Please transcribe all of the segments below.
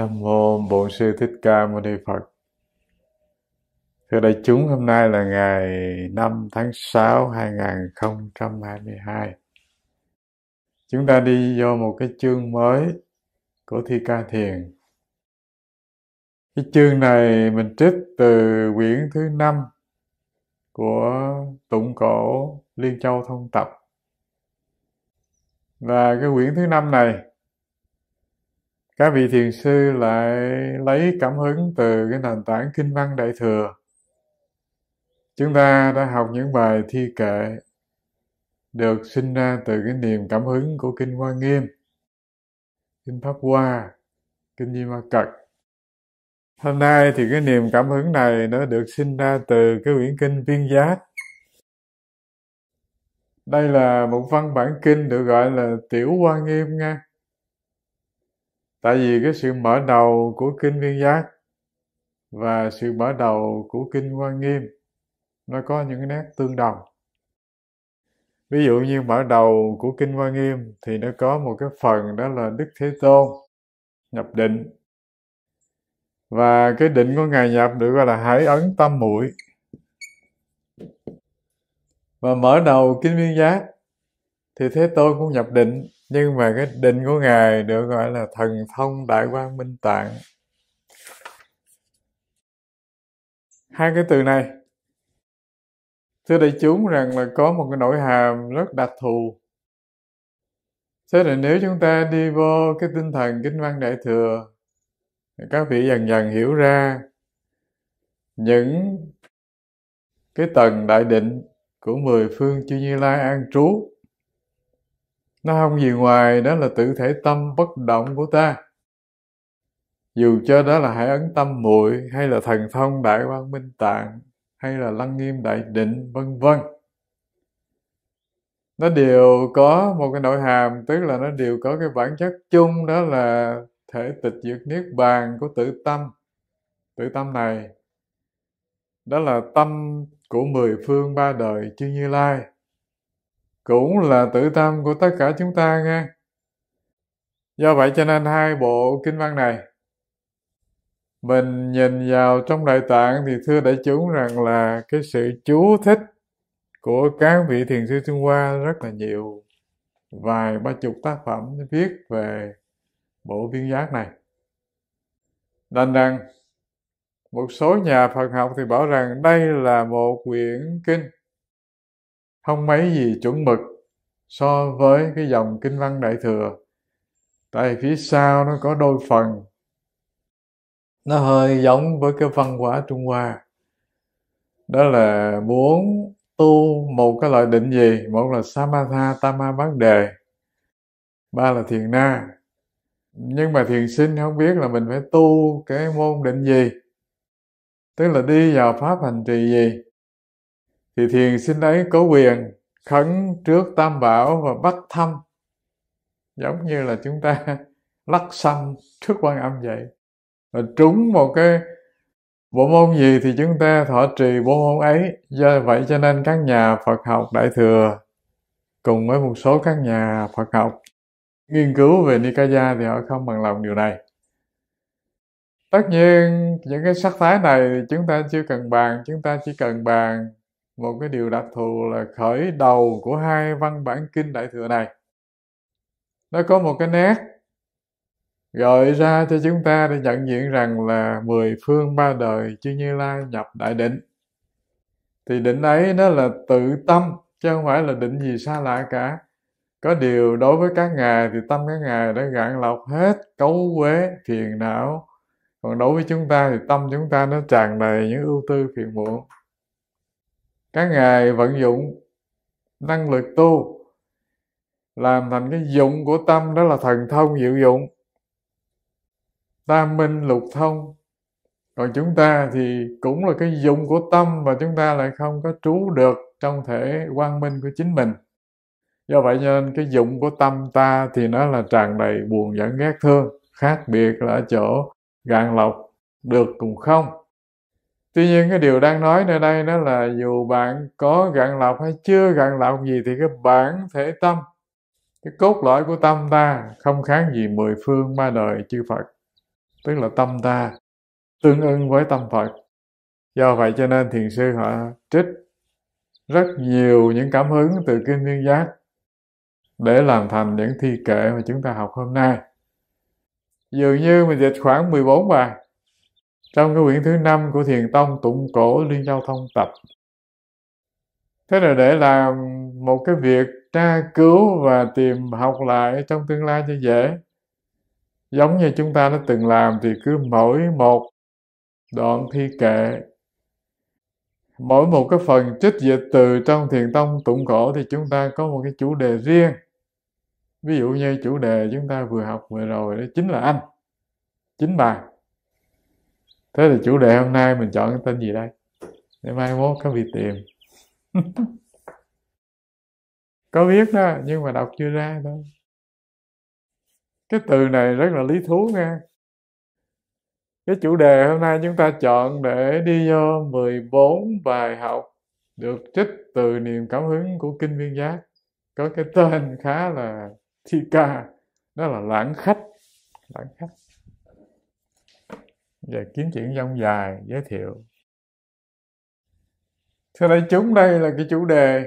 Nam mô Bổn sư Thích Ca Mâu Ni Phật. Thưa đại chúng, hôm nay là ngày 5 tháng 6 2022. Chúng ta đi vô một cái chương mới của Thi Ca Thiền. Cái chương này mình trích từ quyển thứ 5 của Tụng Cổ Liên Châu Thông Tập. Và cái quyển thứ 5 này các vị thiền sư lại lấy cảm hứng từ cái nền tảng kinh văn đại thừa chúng ta đã học những bài thi kệ được sinh ra từ cái niềm cảm hứng của kinh hoa nghiêm kinh pháp hoa kinh di ma cật hôm nay thì cái niềm cảm hứng này nó được sinh ra từ cái quyển kinh viên giác đây là một văn bản kinh được gọi là tiểu hoa nghiêm nha tại vì cái sự mở đầu của kinh viên giác và sự mở đầu của kinh quan nghiêm nó có những nét tương đồng ví dụ như mở đầu của kinh quan nghiêm thì nó có một cái phần đó là đức thế tôn nhập định và cái định của ngài nhập được gọi là hải ấn tâm muội và mở đầu kinh viên giác thì thế tôn cũng nhập định nhưng mà cái định của ngài được gọi là thần thông đại quang minh tạng hai cái từ này thưa đại chúng rằng là có một cái nội hàm rất đặc thù thế là nếu chúng ta đi vô cái tinh thần kinh văn đại thừa các vị dần dần hiểu ra những cái tầng đại định của mười phương chư như lai an trú nó không gì ngoài đó là tự thể tâm bất động của ta dù cho đó là hải ấn tâm muội hay là thần thông đại quang minh tạng hay là lăng nghiêm đại định vân vân nó đều có một cái nội hàm tức là nó đều có cái bản chất chung đó là thể tịch diệt niết bàn của tự tâm tự tâm này đó là tâm của mười phương ba đời chư như lai cũng là tự tâm của tất cả chúng ta nghe do vậy cho nên hai bộ kinh văn này mình nhìn vào trong đại tạng thì thưa đại chúng rằng là cái sự chú thích của các vị thiền sư Trung Hoa rất là nhiều vài ba chục tác phẩm viết về bộ biên giác này đành rằng một số nhà Phật học thì bảo rằng đây là một quyển kinh không mấy gì chuẩn mực so với cái dòng kinh văn đại thừa tại phía sau nó có đôi phần nó hơi giống với cái văn hóa trung hoa đó là muốn tu một cái loại định gì một là samatha tama vấn đề ba là thiền na nhưng mà thiền sinh không biết là mình phải tu cái môn định gì tức là đi vào pháp hành trì gì thì thiền sinh ấy có quyền khấn trước tam bảo và bắt thăm giống như là chúng ta lắc xăm trước quan âm vậy và trúng một cái bộ môn gì thì chúng ta thọ trì bộ môn ấy do vậy cho nên các nhà phật học đại thừa cùng với một số các nhà phật học nghiên cứu về nikaya thì họ không bằng lòng điều này tất nhiên những cái sắc thái này chúng ta chưa cần bàn chúng ta chỉ cần bàn một cái điều đặc thù là khởi đầu của hai văn bản kinh đại thừa này nó có một cái nét gợi ra cho chúng ta để nhận diện rằng là mười phương ba đời chư như lai nhập đại định thì định ấy nó là tự tâm chứ không phải là định gì xa lạ cả có điều đối với các ngài thì tâm các ngài đã gạn lọc hết cấu quế phiền não còn đối với chúng ta thì tâm chúng ta nó tràn đầy những ưu tư phiền muộn các ngài vận dụng năng lực tu làm thành cái dụng của tâm đó là thần thông diệu dụng tam minh lục thông còn chúng ta thì cũng là cái dụng của tâm mà chúng ta lại không có trú được trong thể quang minh của chính mình do vậy nên cái dụng của tâm ta thì nó là tràn đầy buồn giận ghét thương khác biệt là ở chỗ gạn lọc được cùng không tuy nhiên cái điều đang nói nơi đây đó là dù bạn có gạn lọc hay chưa gạn lọc gì thì cái bản thể tâm cái cốt lõi của tâm ta không khác gì mười phương ma đời chư phật tức là tâm ta tương ưng với tâm phật do vậy cho nên thiền sư họ trích rất nhiều những cảm hứng từ kinh viên giác để làm thành những thi kệ mà chúng ta học hôm nay dường như mình dịch khoảng 14 bài trong cái quyển thứ năm của thiền tông tụng cổ liên giao thông tập thế là để làm một cái việc tra cứu và tìm học lại trong tương lai cho dễ giống như chúng ta đã từng làm thì cứ mỗi một đoạn thi kệ mỗi một cái phần trích dịch từ trong thiền tông tụng cổ thì chúng ta có một cái chủ đề riêng ví dụ như chủ đề chúng ta vừa học vừa rồi đó chính là anh chính bài thế là chủ đề hôm nay mình chọn cái tên gì đây để mai mốt có việc tìm có biết đó nhưng mà đọc chưa ra thôi cái từ này rất là lý thú nha cái chủ đề hôm nay chúng ta chọn để đi vô 14 bài học được trích từ niềm cảm hứng của kinh viên giác có cái tên khá là thi ca đó là lãng khách lãng khách về kiếm chuyện dông dài giới thiệu thưa đại chúng đây là cái chủ đề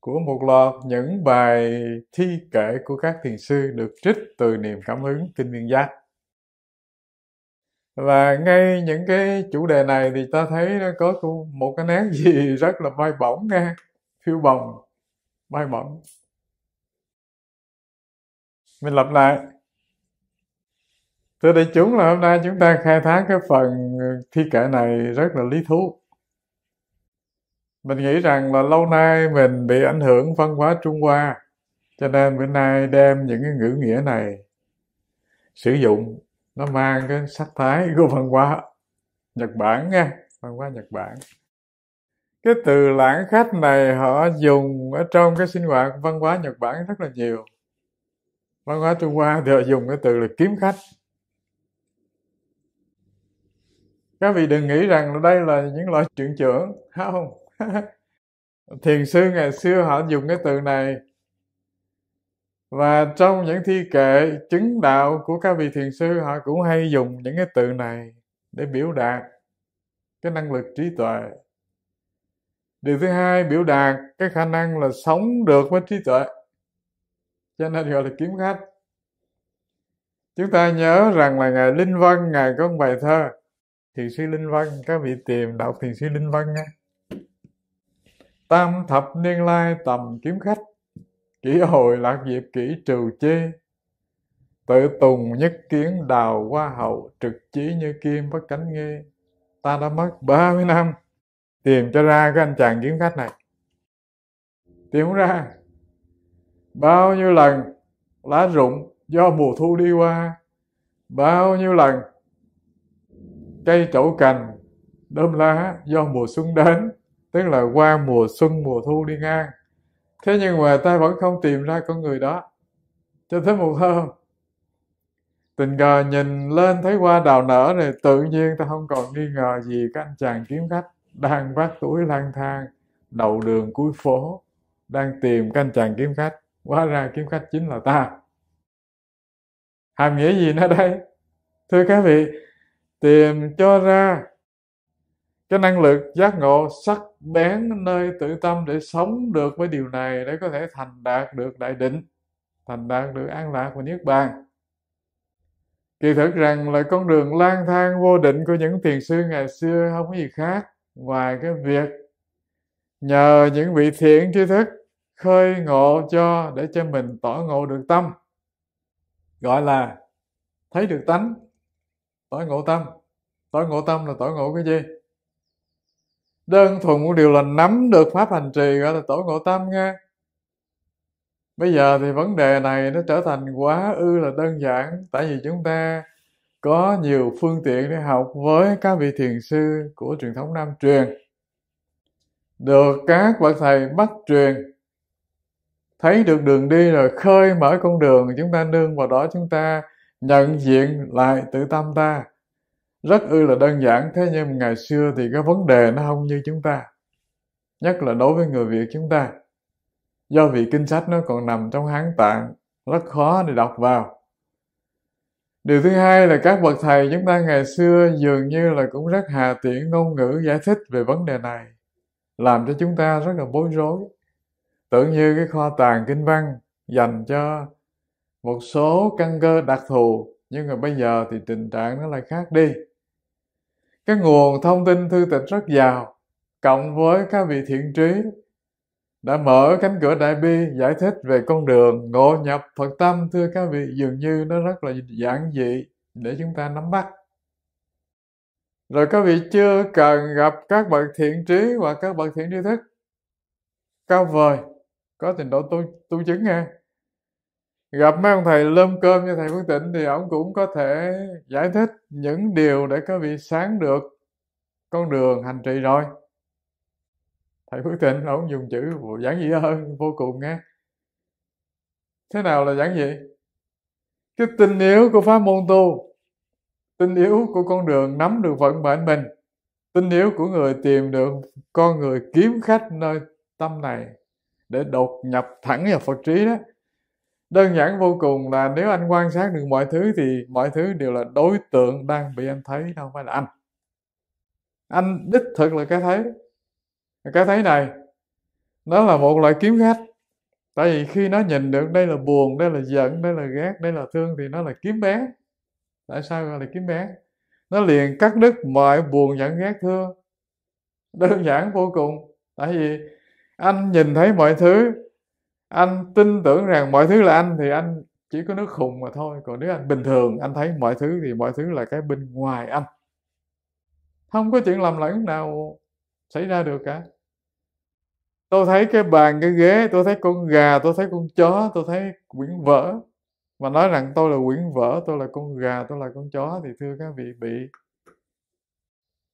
của một loạt những bài thi kệ của các thiền sư được trích từ niềm cảm hứng kinh viên giác và ngay những cái chủ đề này thì ta thấy nó có một cái nét gì rất là bay bổng nghe phiêu bồng bay bổng mình lặp lại thưa đại chúng là hôm nay chúng ta khai thác cái phần thi kệ này rất là lý thú mình nghĩ rằng là lâu nay mình bị ảnh hưởng văn hóa trung hoa cho nên bữa nay đem những cái ngữ nghĩa này sử dụng nó mang cái sắc thái của văn hóa nhật bản nha văn hóa nhật bản cái từ lãng khách này họ dùng ở trong cái sinh hoạt văn hóa nhật bản rất là nhiều văn hóa trung hoa thì họ dùng cái từ là kiếm khách các vị đừng nghĩ rằng đây là những loại chuyện trưởng không thiền sư ngày xưa họ dùng cái từ này và trong những thi kệ chứng đạo của các vị thiền sư họ cũng hay dùng những cái từ này để biểu đạt cái năng lực trí tuệ điều thứ hai biểu đạt cái khả năng là sống được với trí tuệ cho nên gọi là kiếm khách chúng ta nhớ rằng là ngài linh văn ngài có một bài thơ thiền sư linh văn các vị tìm đạo thiền sư linh văn nha tam thập niên lai tầm kiếm khách kỹ hồi lạc diệp kỹ trừ chê tự tùng nhất kiến đào hoa hậu trực chí như kim bất cánh nghe ta đã mất 30 năm tìm cho ra cái anh chàng kiếm khách này tìm ra bao nhiêu lần lá rụng do mùa thu đi qua bao nhiêu lần cây trổ cành đơm lá do mùa xuân đến tức là qua mùa xuân mùa thu đi ngang thế nhưng mà ta vẫn không tìm ra con người đó cho tới một hôm tình cờ nhìn lên thấy hoa đào nở rồi tự nhiên ta không còn nghi ngờ gì các anh chàng kiếm khách đang vác túi lang thang đầu đường cuối phố đang tìm canh chàng kiếm khách hóa ra kiếm khách chính là ta hàm nghĩa gì nữa đây thưa các vị tìm cho ra cái năng lực giác ngộ sắc bén nơi tự tâm để sống được với điều này để có thể thành đạt được đại định thành đạt được an lạc và niết bàn kỳ thực rằng là con đường lang thang vô định của những thiền sư ngày xưa không có gì khác ngoài cái việc nhờ những vị thiện tri thức khơi ngộ cho để cho mình tỏ ngộ được tâm gọi là thấy được tánh tối ngộ tâm tối ngộ tâm là tối ngộ cái gì đơn thuần một điều là nắm được pháp hành trì gọi là tối ngộ tâm nha. bây giờ thì vấn đề này nó trở thành quá ư là đơn giản tại vì chúng ta có nhiều phương tiện để học với các vị thiền sư của truyền thống nam truyền được các bậc thầy bắt truyền thấy được đường đi rồi khơi mở con đường chúng ta nương vào đó chúng ta nhận diện lại tự tâm ta rất ư là đơn giản thế nhưng ngày xưa thì cái vấn đề nó không như chúng ta nhất là đối với người việt chúng ta do vì kinh sách nó còn nằm trong hán tạng rất khó để đọc vào điều thứ hai là các bậc thầy chúng ta ngày xưa dường như là cũng rất hà tiện ngôn ngữ giải thích về vấn đề này làm cho chúng ta rất là bối rối tưởng như cái kho tàng kinh văn dành cho một số căn cơ đặc thù nhưng mà bây giờ thì tình trạng nó lại khác đi cái nguồn thông tin thư tịch rất giàu cộng với các vị thiện trí đã mở cánh cửa đại bi giải thích về con đường ngộ nhập phật tâm thưa các vị dường như nó rất là giản dị để chúng ta nắm bắt rồi các vị chưa cần gặp các bậc thiện trí hoặc các bậc thiện tri thức cao vời có trình độ tu, tu chứng nghe gặp mấy ông thầy lơm cơm như thầy Phước Tịnh thì ông cũng có thể giải thích những điều để có vị sáng được con đường hành trì rồi thầy Phước Tịnh ông dùng chữ giản dị hơn vô cùng nghe thế nào là giản dị cái tình yếu của pháp môn tu tình yếu của con đường nắm được vận mệnh mình tình yếu của người tìm được con người kiếm khách nơi tâm này để đột nhập thẳng vào Phật trí đó đơn giản vô cùng là nếu anh quan sát được mọi thứ thì mọi thứ đều là đối tượng đang bị anh thấy đâu phải là anh anh đích thực là cái thấy cái thấy này nó là một loại kiếm khách tại vì khi nó nhìn được đây là buồn đây là giận đây là ghét đây là thương thì nó là kiếm bé tại sao gọi là kiếm bé nó liền cắt đứt mọi buồn giận ghét thương đơn giản vô cùng tại vì anh nhìn thấy mọi thứ anh tin tưởng rằng mọi thứ là anh thì anh chỉ có nước khùng mà thôi còn nếu anh bình thường anh thấy mọi thứ thì mọi thứ là cái bên ngoài anh không có chuyện lầm lẫn nào xảy ra được cả tôi thấy cái bàn cái ghế tôi thấy con gà tôi thấy con chó tôi thấy quyển vở mà nói rằng tôi là quyển vở tôi là con gà tôi là con chó thì thưa các vị bị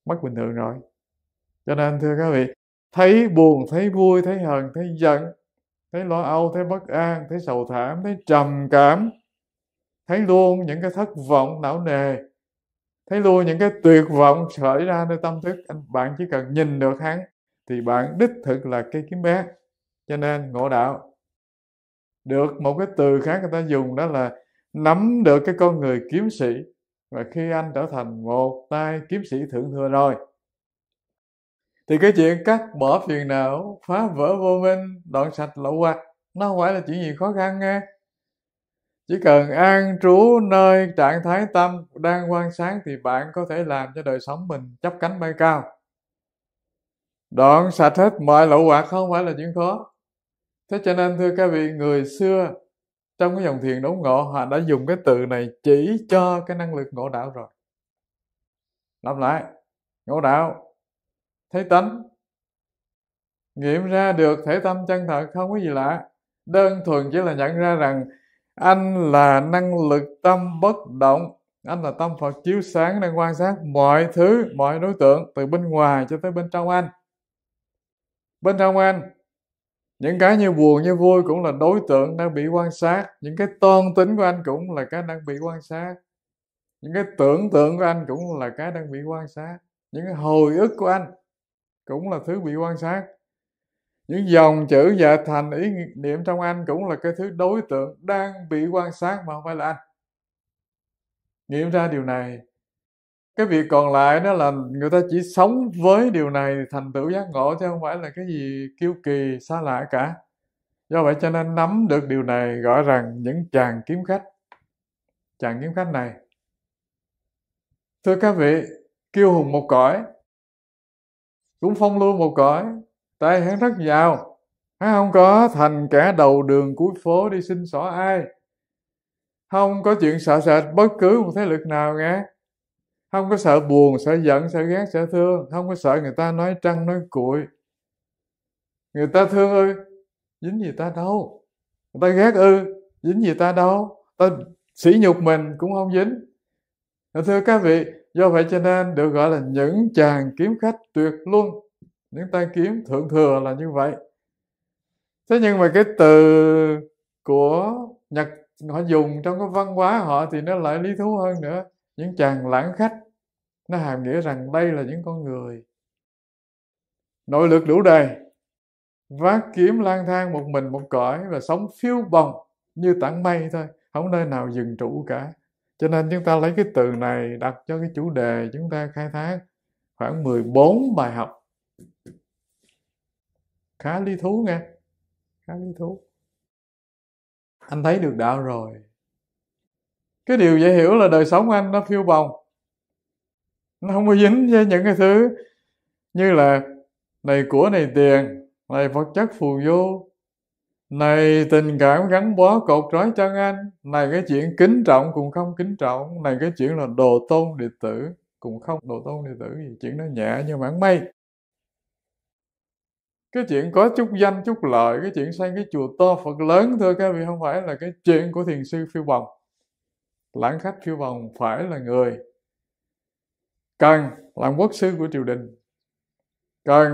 mất bình thường rồi cho nên thưa các vị thấy buồn thấy vui thấy hờn thấy giận thấy lo âu thấy bất an thấy sầu thảm thấy trầm cảm thấy luôn những cái thất vọng não nề thấy luôn những cái tuyệt vọng xảy ra nơi tâm thức anh bạn chỉ cần nhìn được hắn thì bạn đích thực là cây kiếm bé cho nên ngộ đạo được một cái từ khác người ta dùng đó là nắm được cái con người kiếm sĩ và khi anh trở thành một tay kiếm sĩ thượng thừa rồi thì cái chuyện cắt bỏ phiền não phá vỡ vô minh đoạn sạch lậu hoặc nó không phải là chuyện gì khó khăn nghe chỉ cần an trú nơi trạng thái tâm đang quan sáng thì bạn có thể làm cho đời sống mình chấp cánh bay cao đoạn sạch hết mọi lậu hoặc không phải là chuyện khó thế cho nên thưa các vị người xưa trong cái dòng thiền đấu ngộ họ đã dùng cái từ này chỉ cho cái năng lực ngộ đạo rồi lặp lại ngộ đạo thấy tánh nghiệm ra được thể tâm chân thật không có gì lạ đơn thuần chỉ là nhận ra rằng anh là năng lực tâm bất động anh là tâm phật chiếu sáng đang quan sát mọi thứ mọi đối tượng từ bên ngoài cho tới bên trong anh bên trong anh những cái như buồn như vui cũng là đối tượng đang bị quan sát những cái toan tính của anh cũng là cái đang bị quan sát những cái tưởng tượng của anh cũng là cái đang bị quan sát những cái hồi ức của anh cũng là thứ bị quan sát những dòng chữ và thành ý niệm trong anh cũng là cái thứ đối tượng đang bị quan sát mà không phải là anh nghiệm ra điều này cái việc còn lại đó là người ta chỉ sống với điều này thành tựu giác ngộ chứ không phải là cái gì kiêu kỳ xa lạ cả do vậy cho nên nắm được điều này gọi rằng những chàng kiếm khách chàng kiếm khách này thưa các vị kiêu hùng một cõi cũng phong lưu một cõi tài hắn rất giàu hắn không có thành kẻ đầu đường cuối phố đi xin xỏ ai không có chuyện sợ sệt bất cứ một thế lực nào nghe không có sợ buồn sợ giận sợ ghét sợ thương không có sợ người ta nói trăng nói cuội người ta thương ư dính gì ta đâu người ta ghét ư dính gì ta đâu ta sỉ nhục mình cũng không dính Dạ, thưa các vị, do vậy cho nên được gọi là những chàng kiếm khách tuyệt luôn Những tay kiếm thượng thừa là như vậy. Thế nhưng mà cái từ của Nhật họ dùng trong cái văn hóa họ thì nó lại lý thú hơn nữa. Những chàng lãng khách nó hàm nghĩa rằng đây là những con người nội lực đủ đầy vác kiếm lang thang một mình một cõi và sống phiêu bồng như tảng mây thôi không nơi nào dừng trụ cả cho nên chúng ta lấy cái từ này đặt cho cái chủ đề chúng ta khai thác khoảng 14 bài học khá lý thú nghe khá lý thú anh thấy được đạo rồi cái điều dễ hiểu là đời sống anh nó phiêu bồng nó không có dính với những cái thứ như là này của này tiền này vật chất phù du này tình cảm gắn bó cột trói chân anh này cái chuyện kính trọng cũng không kính trọng này cái chuyện là đồ tôn đệ tử cũng không đồ tôn đệ tử gì chuyện nó nhẹ như mảng mây cái chuyện có chút danh chút lợi cái chuyện sang cái chùa to phật lớn thôi các vị không phải là cái chuyện của thiền sư phiêu bồng lãng khách phiêu bồng phải là người cần làm quốc sư của triều đình cần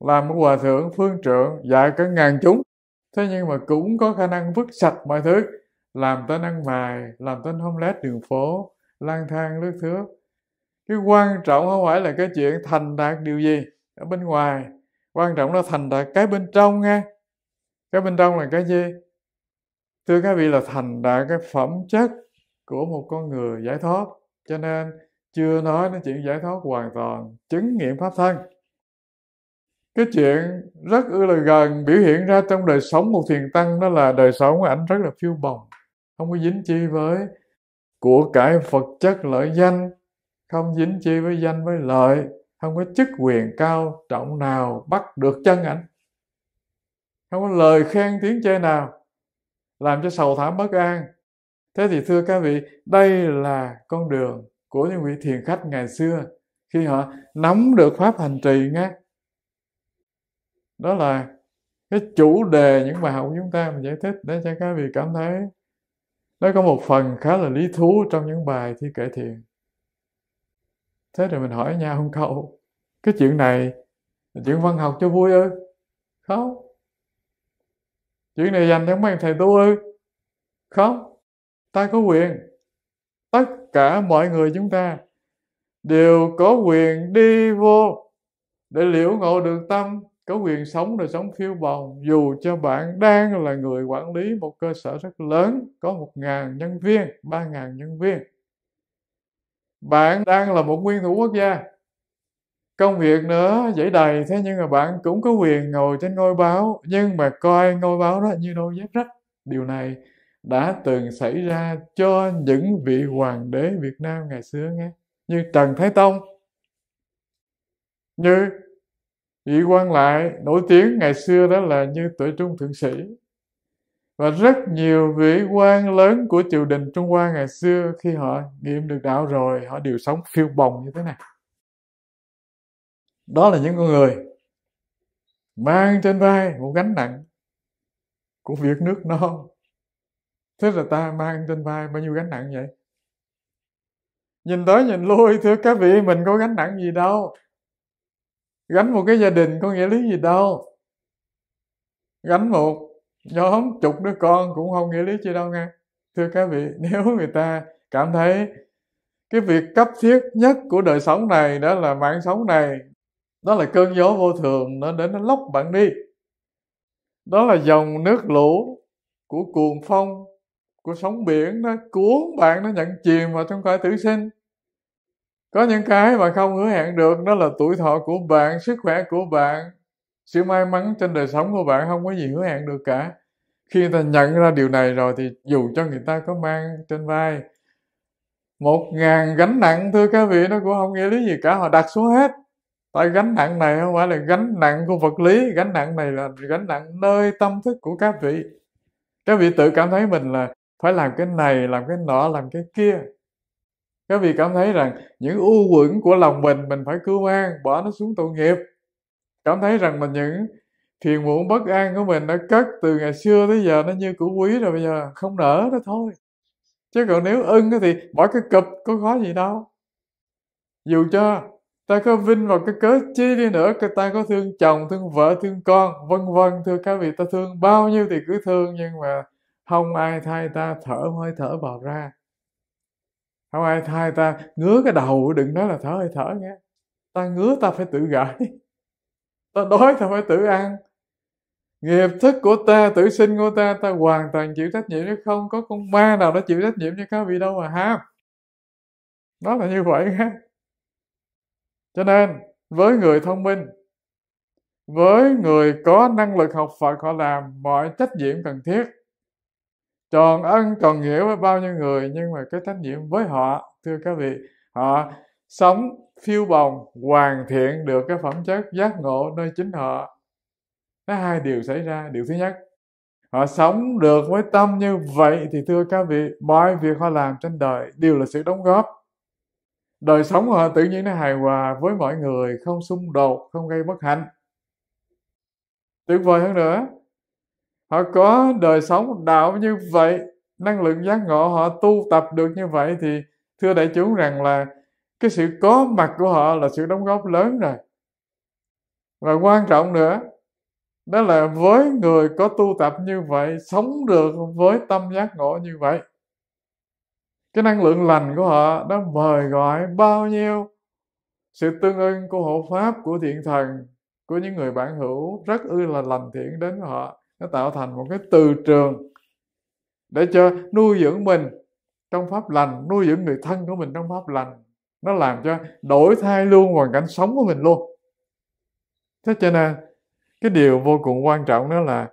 làm một hòa thượng phương trưởng dạy cả ngàn chúng thế nhưng mà cũng có khả năng vứt sạch mọi thứ làm tên ăn mày làm tên homeless đường phố lang thang lướt thước cái quan trọng không phải là cái chuyện thành đạt điều gì ở bên ngoài quan trọng là thành đạt cái bên trong nha cái bên trong là cái gì thưa các vị là thành đạt cái phẩm chất của một con người giải thoát cho nên chưa nói đến chuyện giải thoát hoàn toàn chứng nghiệm pháp thân cái chuyện rất là gần biểu hiện ra trong đời sống một thiền tăng đó là đời sống của ảnh rất là phiêu bồng không có dính chi với của cải vật chất lợi danh không dính chi với danh với lợi không có chức quyền cao trọng nào bắt được chân ảnh không có lời khen tiếng chê nào làm cho sầu thảm bất an thế thì thưa các vị đây là con đường của những vị thiền khách ngày xưa khi họ nắm được pháp hành trì nghe đó là cái chủ đề những bài học của chúng ta mình giải thích để cho các vị cảm thấy nó có một phần khá là lý thú trong những bài thi kể thiền thế rồi mình hỏi nhau không cậu cái chuyện này chuyện văn học cho vui ư không chuyện này dành cho mấy thầy tu ư không ta có quyền tất cả mọi người chúng ta đều có quyền đi vô để liễu ngộ được tâm có quyền sống đời sống phiêu bồng dù cho bạn đang là người quản lý một cơ sở rất lớn có một ngàn nhân viên ba ngàn nhân viên bạn đang là một nguyên thủ quốc gia công việc nữa dễ đầy thế nhưng mà bạn cũng có quyền ngồi trên ngôi báo nhưng mà coi ngôi báo đó như đôi dép rách điều này đã từng xảy ra cho những vị hoàng đế Việt Nam ngày xưa nghe như Trần Thái Tông như vị quan lại nổi tiếng ngày xưa đó là như tuổi trung thượng sĩ và rất nhiều vị quan lớn của triều đình Trung Hoa ngày xưa khi họ nghiệm được đạo rồi họ đều sống phiêu bồng như thế này đó là những con người mang trên vai một gánh nặng của việc nước non thế là ta mang trên vai bao nhiêu gánh nặng vậy nhìn tới nhìn lui thưa các vị mình có gánh nặng gì đâu gánh một cái gia đình có nghĩa lý gì đâu gánh một nhóm chục đứa con cũng không nghĩa lý chi đâu nghe thưa các vị nếu người ta cảm thấy cái việc cấp thiết nhất của đời sống này đó là mạng sống này đó là cơn gió vô thường nó đến nó lóc bạn đi đó là dòng nước lũ của cuồng phong của sóng biển nó cuốn bạn nó nhận chìm vào trong cõi tử sinh có những cái mà không hứa hẹn được đó là tuổi thọ của bạn sức khỏe của bạn sự may mắn trên đời sống của bạn không có gì hứa hẹn được cả khi người ta nhận ra điều này rồi thì dù cho người ta có mang trên vai một ngàn gánh nặng thưa các vị nó cũng không nghĩa lý gì cả họ đặt xuống hết tại gánh nặng này không phải là gánh nặng của vật lý gánh nặng này là gánh nặng nơi tâm thức của các vị các vị tự cảm thấy mình là phải làm cái này làm cái nọ làm cái kia các vị cảm thấy rằng những u quẩn của lòng mình mình phải cứu mang bỏ nó xuống tội nghiệp cảm thấy rằng mình những phiền muộn bất an của mình nó cất từ ngày xưa tới giờ nó như củ quý rồi bây giờ không nở nó thôi chứ còn nếu ưng thì bỏ cái cụp có khó gì đâu dù cho ta có vinh vào cái cớ chi đi nữa ta có thương chồng thương vợ thương con vân vân thưa các vị ta thương bao nhiêu thì cứ thương nhưng mà không ai thay ta thở hơi thở vào ra không ai thay ta ngứa cái đầu đừng nói là thở hơi thở nghe ta ngứa ta phải tự gãi ta đói ta phải tự ăn nghiệp thức của ta tự sinh của ta ta hoàn toàn chịu trách nhiệm chứ không có con ma nào đó chịu trách nhiệm cho các vị đâu mà ham nó là như vậy nghe cho nên với người thông minh với người có năng lực học phật họ làm mọi trách nhiệm cần thiết tròn ân tròn nghĩa với bao nhiêu người nhưng mà cái trách nhiệm với họ thưa các vị họ sống phiêu bồng hoàn thiện được cái phẩm chất giác ngộ nơi chính họ nó hai điều xảy ra điều thứ nhất họ sống được với tâm như vậy thì thưa các vị mọi việc họ làm trên đời đều là sự đóng góp đời sống của họ tự nhiên nó hài hòa với mọi người không xung đột không gây bất hạnh tuyệt vời hơn nữa họ có đời sống đạo như vậy năng lượng giác ngộ họ tu tập được như vậy thì thưa đại chúng rằng là cái sự có mặt của họ là sự đóng góp lớn rồi và quan trọng nữa đó là với người có tu tập như vậy sống được với tâm giác ngộ như vậy cái năng lượng lành của họ đã mời gọi bao nhiêu sự tương ưng của hộ pháp của thiện thần của những người bạn hữu rất ư là lành thiện đến họ nó tạo thành một cái từ trường để cho nuôi dưỡng mình trong pháp lành nuôi dưỡng người thân của mình trong pháp lành nó làm cho đổi thay luôn hoàn cảnh sống của mình luôn thế cho nên cái điều vô cùng quan trọng đó là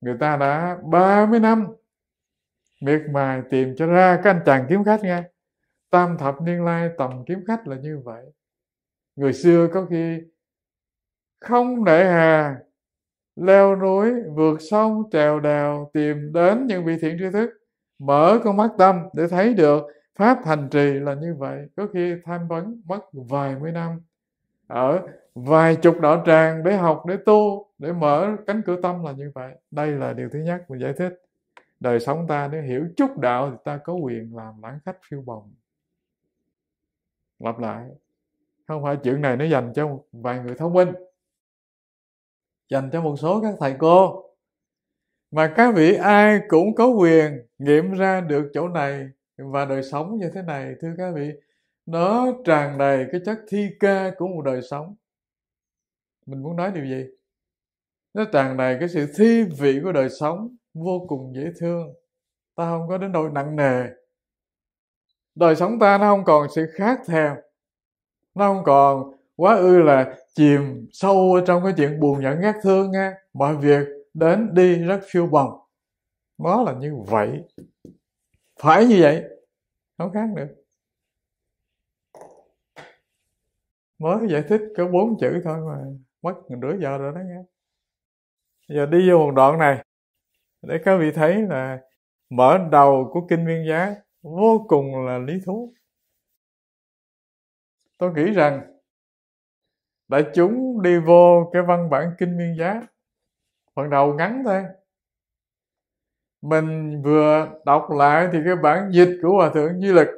người ta đã 30 năm miệt mài tìm cho ra các anh chàng kiếm khách nghe tam thập niên lai tầm kiếm khách là như vậy người xưa có khi không nể hà leo núi vượt sông trèo đèo tìm đến những vị thiện tri thức mở con mắt tâm để thấy được pháp thành trì là như vậy có khi tham vấn mất vài mươi năm ở vài chục đạo tràng để học để tu để mở cánh cửa tâm là như vậy đây là điều thứ nhất mình giải thích đời sống ta nếu hiểu chút đạo thì ta có quyền làm lãng khách phiêu bồng lặp lại không phải chuyện này nó dành cho vài người thông minh dành cho một số các thầy cô mà các vị ai cũng có quyền nghiệm ra được chỗ này và đời sống như thế này thưa các vị nó tràn đầy cái chất thi ca của một đời sống mình muốn nói điều gì nó tràn đầy cái sự thi vị của đời sống vô cùng dễ thương ta không có đến nỗi nặng nề đời sống ta nó không còn sự khác thèm nó không còn quá ư là chìm sâu trong cái chuyện buồn nhẫn ghét thương nghe mọi việc đến đi rất phiêu bồng nó là như vậy phải như vậy không khác được mới giải thích có bốn chữ thôi mà mất nửa giờ rồi đó nghe giờ đi vô một đoạn này để các vị thấy là mở đầu của kinh viên giá vô cùng là lý thú tôi nghĩ rằng để chúng đi vô cái văn bản kinh miên giác phần đầu ngắn thôi mình vừa đọc lại thì cái bản dịch của hòa thượng duy lực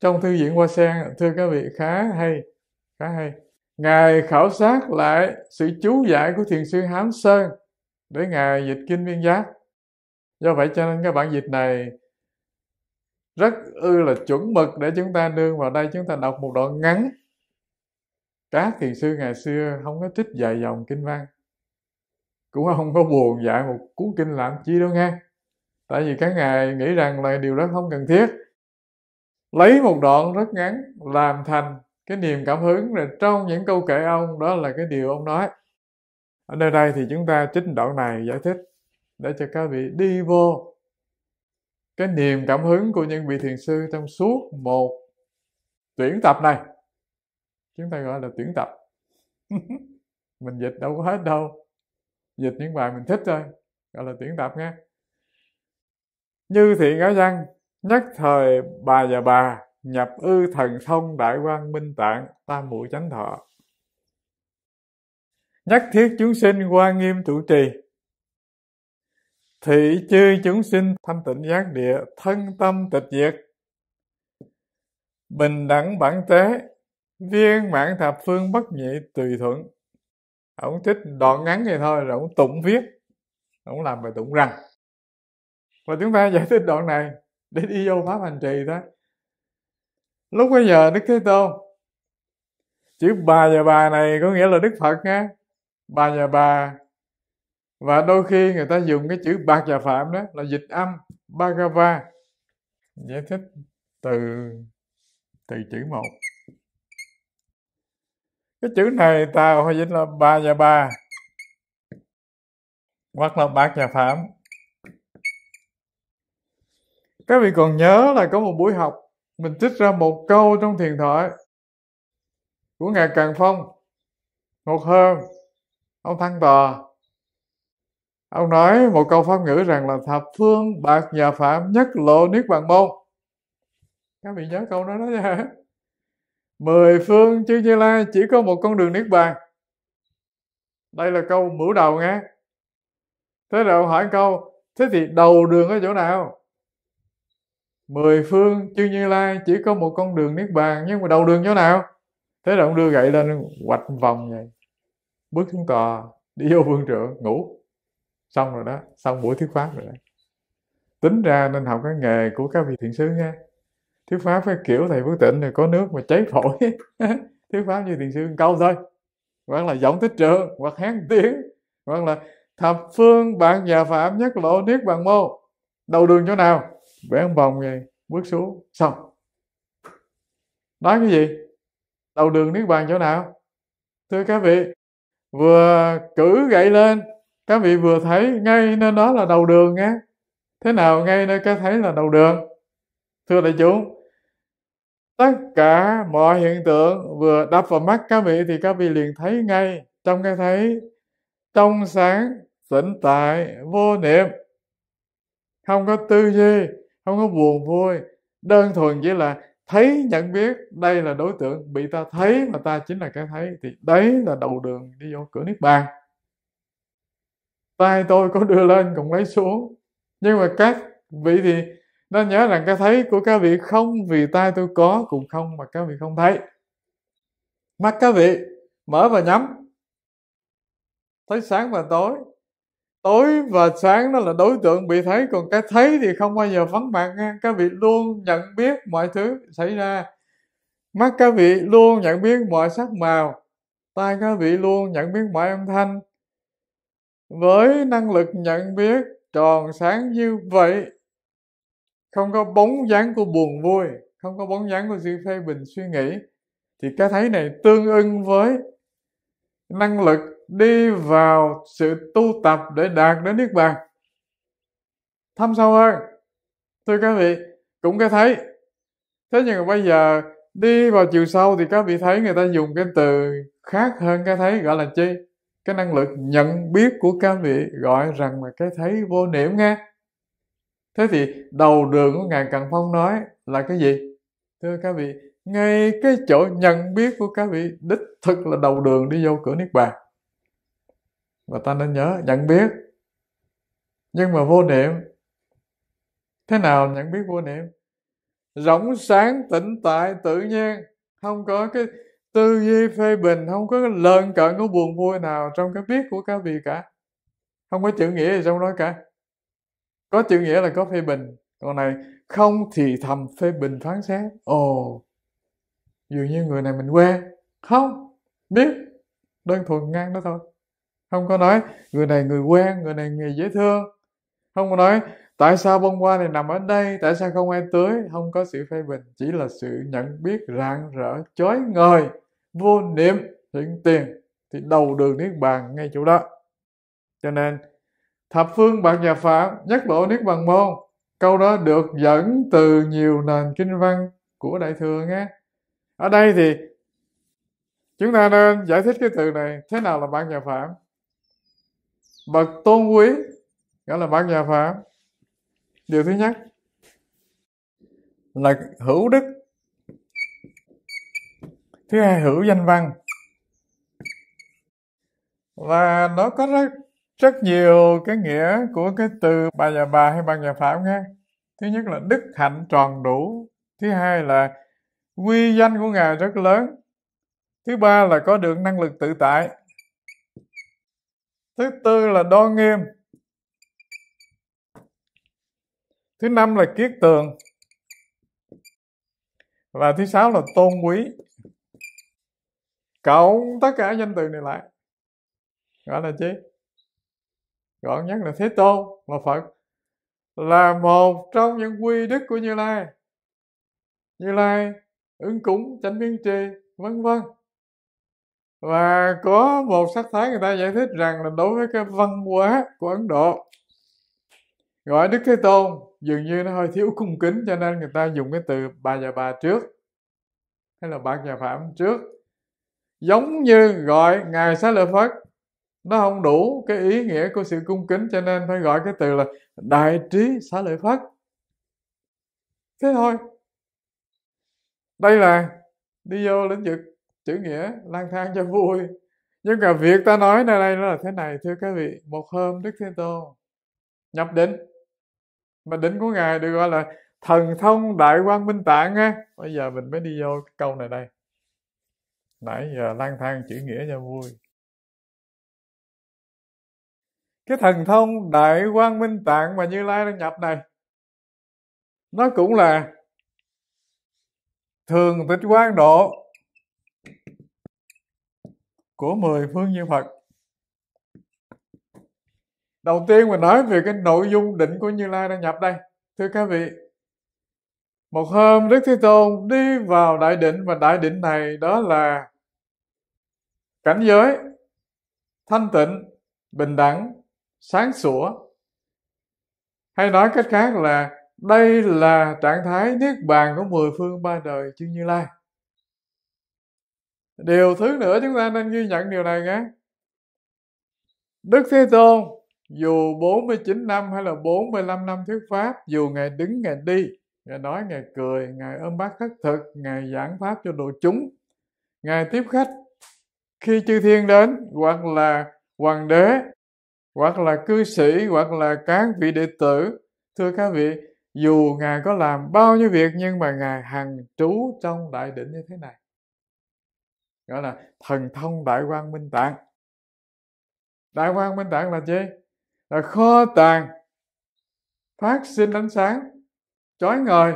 trong thư viện hoa sen thưa các vị khá hay khá hay ngài khảo sát lại sự chú giải của thiền sư hán sơn để ngài dịch kinh viên giác do vậy cho nên cái bản dịch này rất ư là chuẩn mực để chúng ta đưa vào đây chúng ta đọc một đoạn ngắn các thiền sư ngày xưa không có trích dài dòng kinh văn cũng không có buồn dạy một cuốn kinh làm chi đâu nghe tại vì các ngài nghĩ rằng là điều đó không cần thiết lấy một đoạn rất ngắn làm thành cái niềm cảm hứng rồi trong những câu kệ ông đó là cái điều ông nói ở nơi đây thì chúng ta trích đoạn này giải thích để cho các vị đi vô cái niềm cảm hứng của những vị thiền sư trong suốt một tuyển tập này chúng ta gọi là tuyển tập mình dịch đâu có hết đâu dịch những bài mình thích thôi gọi là tuyển tập nghe như thiện ở văn nhất thời bà và bà nhập ư thần thông đại quang minh tạng tam muội chánh thọ nhất thiết chúng sinh qua nghiêm trụ trì thị chư chúng sinh thanh tịnh giác địa thân tâm tịch diệt bình đẳng bản tế viên mãn thập phương bất nhị tùy thuận ông thích đoạn ngắn vậy thôi rồi ông tụng viết ông làm bài tụng rằng và chúng ta giải thích đoạn này để đi vô pháp hành trì đó lúc bây giờ đức thế tôn chữ bà và bà này có nghĩa là đức phật nha bà và bà và đôi khi người ta dùng cái chữ bạc và phạm đó là dịch âm bhagava giải thích từ từ chữ một cái chữ này tao hay dính là ba nhà ba hoặc là bác nhà phạm các vị còn nhớ là có một buổi học mình trích ra một câu trong thiền thoại của ngài càn Phong một hôm ông thăng tòa ông nói một câu pháp ngữ rằng là thập phương bạc nhà phạm nhất lộ niết bàn môn các vị nhớ câu đó đó nha mười phương chư như lai chỉ có một con đường niết bàn đây là câu mở đầu nghe thế rồi hỏi câu thế thì đầu đường ở chỗ nào mười phương chư như lai chỉ có một con đường niết bàn nhưng mà đầu đường chỗ nào thế rồi ông đưa gậy lên quạch vòng vậy bước xuống tòa đi vô vương trưởng ngủ xong rồi đó xong buổi thuyết pháp rồi đó tính ra nên học cái nghề của các vị thiện sứ nghe thuyết pháp cái kiểu thầy phước tịnh này có nước mà cháy phổi thuyết pháp như thiền sư câu thôi hoặc là giọng tích trượng hoặc hán tiếng hoặc là thập phương bạn già phạm nhất lộ niết bàn mô đầu đường chỗ nào vẽ vòng vậy bước xuống xong nói cái gì đầu đường niết bàn chỗ nào thưa các vị vừa cử gậy lên các vị vừa thấy ngay nên đó là đầu đường nhé thế nào ngay nơi các thấy là đầu đường thưa đại chúng tất cả mọi hiện tượng vừa đập vào mắt các vị thì các vị liền thấy ngay trong cái thấy trong sáng tỉnh tại vô niệm không có tư duy không có buồn vui đơn thuần chỉ là thấy nhận biết đây là đối tượng bị ta thấy mà ta chính là cái thấy thì đấy là đầu đường đi vô cửa niết bàn tay tôi có đưa lên cũng lấy xuống nhưng mà các vị thì nên nhớ rằng cái thấy của các vị không vì tai tôi có cũng không mà các vị không thấy mắt các vị mở và nhắm thấy sáng và tối tối và sáng đó là đối tượng bị thấy còn cái thấy thì không bao giờ vắng mặt nha các vị luôn nhận biết mọi thứ xảy ra mắt các vị luôn nhận biết mọi sắc màu tai các vị luôn nhận biết mọi âm thanh với năng lực nhận biết tròn sáng như vậy không có bóng dáng của buồn vui không có bóng dáng của sự phê bình suy nghĩ thì cái thấy này tương ưng với năng lực đi vào sự tu tập để đạt đến niết bàn thăm sâu hơn thưa các vị cũng cái thấy thế nhưng mà bây giờ đi vào chiều sâu thì các vị thấy người ta dùng cái từ khác hơn cái thấy gọi là chi cái năng lực nhận biết của các vị gọi rằng là cái thấy vô niệm nghe thế thì đầu đường của ngài cận phong nói là cái gì thưa các vị ngay cái chỗ nhận biết của các vị đích thực là đầu đường đi vô cửa niết bàn và ta nên nhớ nhận biết nhưng mà vô niệm thế nào nhận biết vô niệm rỗng sáng tĩnh tại tự nhiên không có cái tư duy phê bình không có cái lờn cận của buồn vui nào trong cái biết của các vị cả không có chữ nghĩa gì trong đó cả có chữ nghĩa là có phê bình còn này không thì thầm phê bình phán xét ồ dường như người này mình quen không biết đơn thuần ngang đó thôi không có nói người này người quen người này người dễ thương không có nói tại sao bông hoa này nằm ở đây tại sao không ai tới không có sự phê bình chỉ là sự nhận biết rạng rỡ chói ngời vô niệm hiện tiền thì đầu đường niết bàn ngay chỗ đó cho nên thập phương bạc nhà phạm nhất lộ niết bàn môn câu đó được dẫn từ nhiều nền kinh văn của đại thừa nghe ở đây thì chúng ta nên giải thích cái từ này thế nào là bạc nhà phạm bậc tôn quý gọi là bạc nhà phạm điều thứ nhất là hữu đức thứ hai hữu danh văn và nó có rất rất nhiều cái nghĩa của cái từ ba nhà bà hay ba nhà phạm nghe thứ nhất là đức hạnh tròn đủ thứ hai là quy danh của ngài rất lớn thứ ba là có được năng lực tự tại thứ tư là đo nghiêm thứ năm là kiết tường và thứ sáu là tôn quý cộng tất cả danh từ này lại gọi là chi gọn nhất là thế tôn là phật là một trong những quy đức của như lai như lai ứng cúng chánh biến tri vân vân và có một sắc thái người ta giải thích rằng là đối với cái văn hóa của ấn độ gọi đức thế tôn dường như nó hơi thiếu cung kính cho nên người ta dùng cái từ bà già bà trước hay là bà già phạm trước giống như gọi ngài xá lợi Phật nó không đủ cái ý nghĩa của sự cung kính cho nên phải gọi cái từ là đại trí xá lợi phất thế thôi đây là đi vô lĩnh vực chữ nghĩa lang thang cho vui nhưng cả việc ta nói nơi đây nó là thế này thưa các vị một hôm đức thế tôn nhập định mà định của ngài được gọi là thần thông đại quang minh tạng á bây giờ mình mới đi vô cái câu này đây nãy giờ lang thang chữ nghĩa cho vui cái thần thông đại quang minh tạng mà như lai đang nhập này nó cũng là thường tịch quan độ của mười phương như phật đầu tiên mình nói về cái nội dung định của như lai đang nhập đây thưa các vị một hôm đức thế tôn đi vào đại định và đại định này đó là cảnh giới thanh tịnh bình đẳng sáng sủa hay nói cách khác là đây là trạng thái niết bàn của mười phương ba đời chư như lai điều thứ nữa chúng ta nên ghi nhận điều này nhé đức thế tôn dù 49 năm hay là 45 năm thuyết pháp dù ngài đứng ngài đi ngài nói ngài cười ngài ôm bát khất thực ngài giảng pháp cho độ chúng ngài tiếp khách khi chư thiên đến hoặc là hoàng đế hoặc là cư sĩ hoặc là các vị đệ tử thưa các vị dù ngài có làm bao nhiêu việc nhưng mà ngài hằng trú trong đại định như thế này gọi là thần thông đại quang minh tạng đại quang minh tạng là gì là kho tàng phát sinh ánh sáng chói ngời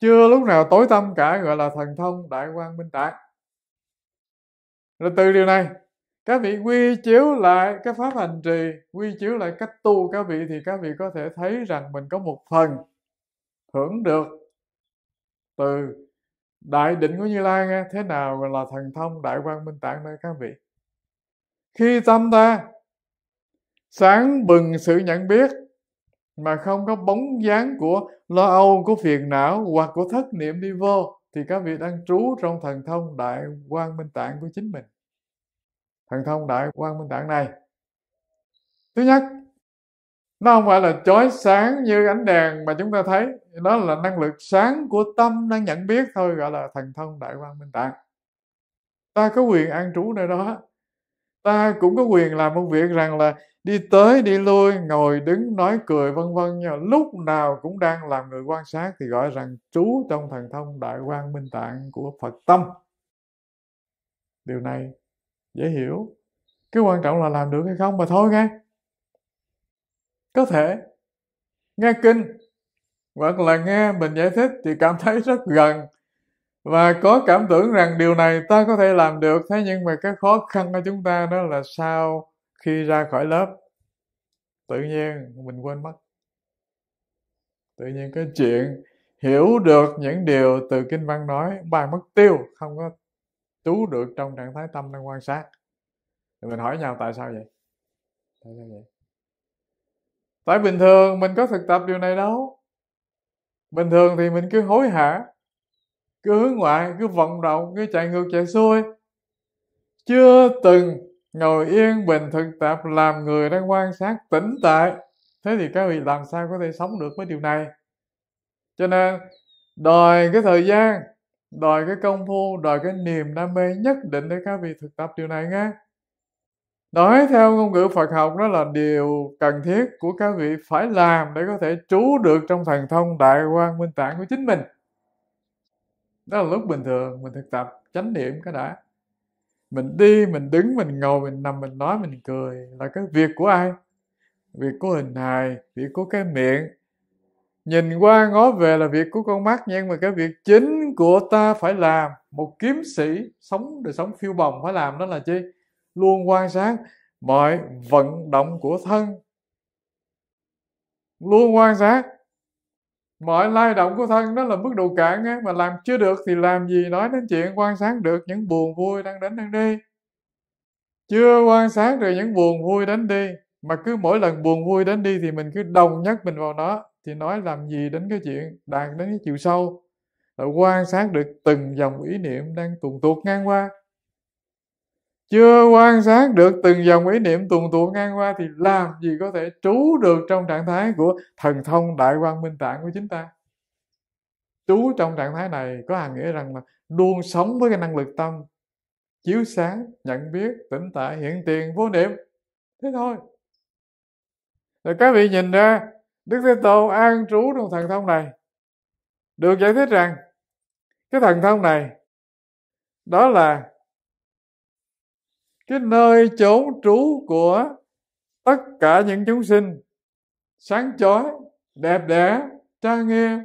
chưa lúc nào tối tâm cả gọi là thần thông đại quang minh tạng rồi từ điều này các vị quy chiếu lại cái pháp hành trì quy chiếu lại cách tu các vị thì các vị có thể thấy rằng mình có một phần hưởng được từ đại định của như lai nghe thế nào là thần thông đại quang minh tạng đây các vị khi tâm ta sáng bừng sự nhận biết mà không có bóng dáng của lo âu của phiền não hoặc của thất niệm đi vô thì các vị đang trú trong thần thông đại quang minh tạng của chính mình thần thông đại quang minh tạng này thứ nhất nó không phải là chói sáng như ánh đèn mà chúng ta thấy đó là năng lực sáng của tâm đang nhận biết thôi gọi là thần thông đại quang minh tạng ta có quyền an trú nơi đó ta cũng có quyền làm một việc rằng là đi tới đi lui ngồi đứng nói cười vân vân nhưng lúc nào cũng đang làm người quan sát thì gọi rằng trú trong thần thông đại quang minh tạng của phật tâm điều này dễ hiểu cái quan trọng là làm được hay không mà thôi nghe có thể nghe kinh hoặc là nghe mình giải thích thì cảm thấy rất gần và có cảm tưởng rằng điều này ta có thể làm được thế nhưng mà cái khó khăn của chúng ta đó là sau khi ra khỏi lớp tự nhiên mình quên mất tự nhiên cái chuyện hiểu được những điều từ kinh văn nói bài mất tiêu không có trú được trong trạng thái tâm đang quan sát thì mình hỏi nhau tại sao vậy tại sao vậy tại bình thường mình có thực tập điều này đâu bình thường thì mình cứ hối hả cứ hướng ngoại cứ vọng động cứ chạy ngược chạy xuôi chưa từng ngồi yên bình thực tập làm người đang quan sát tĩnh tại thế thì các vị làm sao có thể sống được với điều này cho nên đòi cái thời gian đòi cái công phu đòi cái niềm đam mê nhất định để các vị thực tập điều này nghe nói theo ngôn ngữ phật học đó là điều cần thiết của các vị phải làm để có thể trú được trong thần thông đại quan minh tạng của chính mình đó là lúc bình thường mình thực tập chánh niệm cái đã mình đi mình đứng mình ngồi mình nằm mình nói mình cười là cái việc của ai việc của hình hài việc của cái miệng nhìn qua ngó về là việc của con mắt nhưng mà cái việc chính của ta phải làm một kiếm sĩ sống đời sống phiêu bồng phải làm đó là chi luôn quan sát mọi vận động của thân luôn quan sát mọi lai động của thân đó là mức độ cản á mà làm chưa được thì làm gì nói đến chuyện quan sát được những buồn vui đang đến đang đi chưa quan sát được những buồn vui đến đi mà cứ mỗi lần buồn vui đến đi thì mình cứ đồng nhất mình vào nó thì nói làm gì đến cái chuyện đạt đến cái chiều sâu quan sát được từng dòng ý niệm đang tuồn tuột ngang qua chưa quan sát được từng dòng ý niệm tuồn tuột ngang qua thì làm gì có thể trú được trong trạng thái của thần thông đại quang minh tạng của chúng ta trú trong trạng thái này có hàng nghĩa rằng là luôn sống với cái năng lực tâm chiếu sáng nhận biết tỉnh tại hiện tiền vô niệm thế thôi rồi các vị nhìn ra đức thế tôn an trú trong thần thông này được giải thích rằng cái thần thông này đó là cái nơi chốn trú của tất cả những chúng sinh sáng chói đẹp đẽ trang nghiêm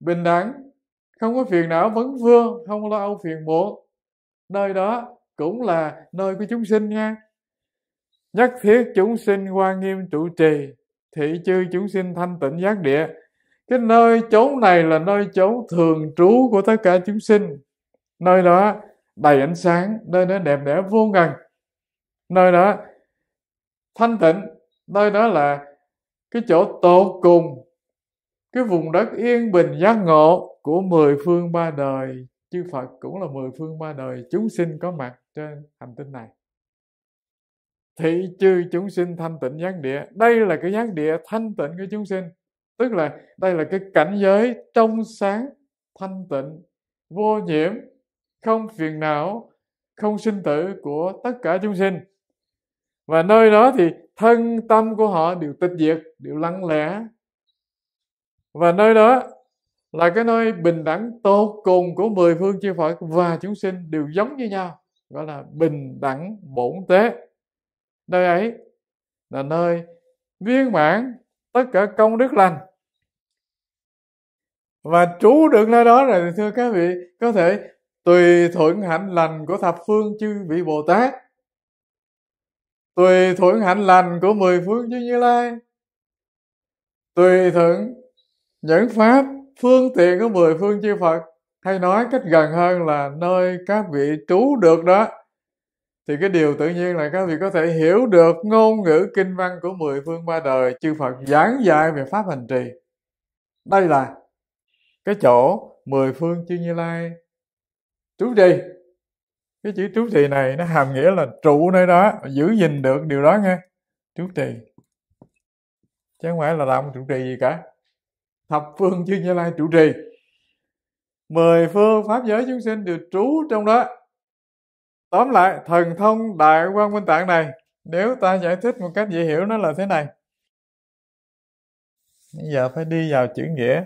bình đẳng không có phiền não vấn vương không lo âu phiền muộn nơi đó cũng là nơi của chúng sinh nha nhất thiết chúng sinh hoa nghiêm trụ trì thị chư chúng sinh thanh tịnh giác địa cái nơi chốn này là nơi chốn thường trú của tất cả chúng sinh nơi đó đầy ánh sáng nơi đó đẹp đẽ vô ngần nơi đó thanh tịnh nơi đó là cái chỗ tột cùng cái vùng đất yên bình giác ngộ của mười phương ba đời chư phật cũng là mười phương ba đời chúng sinh có mặt trên hành tinh này thị chư chúng sinh thanh tịnh giác địa đây là cái giác địa thanh tịnh của chúng sinh tức là đây là cái cảnh giới trong sáng thanh tịnh vô nhiễm không phiền não không sinh tử của tất cả chúng sinh và nơi đó thì thân tâm của họ đều tịch diệt đều lặng lẽ và nơi đó là cái nơi bình đẳng tốt cùng của mười phương chư Phật và chúng sinh đều giống như nhau gọi là bình đẳng bổn tế nơi ấy là nơi viên mãn tất cả công đức lành và trú được nơi đó rồi thưa các vị có thể tùy thuận hạnh lành của thập phương chư vị bồ tát tùy thuận hạnh lành của mười phương chư như lai tùy thuận những pháp phương tiện của mười phương chư phật hay nói cách gần hơn là nơi các vị trú được đó thì cái điều tự nhiên là các vị có thể hiểu được ngôn ngữ kinh văn của mười phương ba đời chư Phật giảng dạy về pháp hành trì đây là cái chỗ mười phương chư như lai trú trì cái chữ trú trì này nó hàm nghĩa là trụ nơi đó giữ gìn được điều đó nghe trú trì chứ không phải là làm trụ trì gì cả thập phương chư như lai trụ trì mười phương pháp giới chúng sinh đều trú trong đó tóm lại thần thông đại quang minh tạng này nếu ta giải thích một cách dễ hiểu nó là thế này bây giờ phải đi vào chữ nghĩa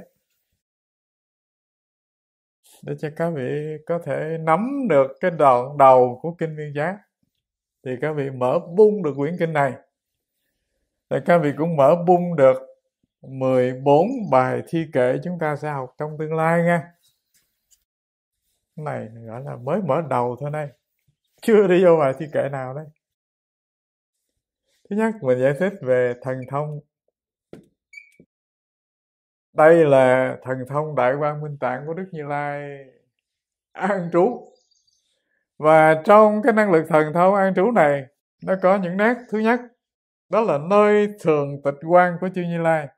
để cho các vị có thể nắm được cái đoạn đầu của kinh viên giác thì các vị mở bung được quyển kinh này thì các vị cũng mở bung được 14 bài thi kệ chúng ta sẽ học trong tương lai nha cái này gọi là mới mở đầu thôi đây chưa đi vô bài thi kệ nào đây. thứ nhất mình giải thích về thần thông đây là thần thông đại quang minh tạng của đức như lai an trú và trong cái năng lực thần thông an trú này nó có những nét thứ nhất đó là nơi thường tịch quan của chư như lai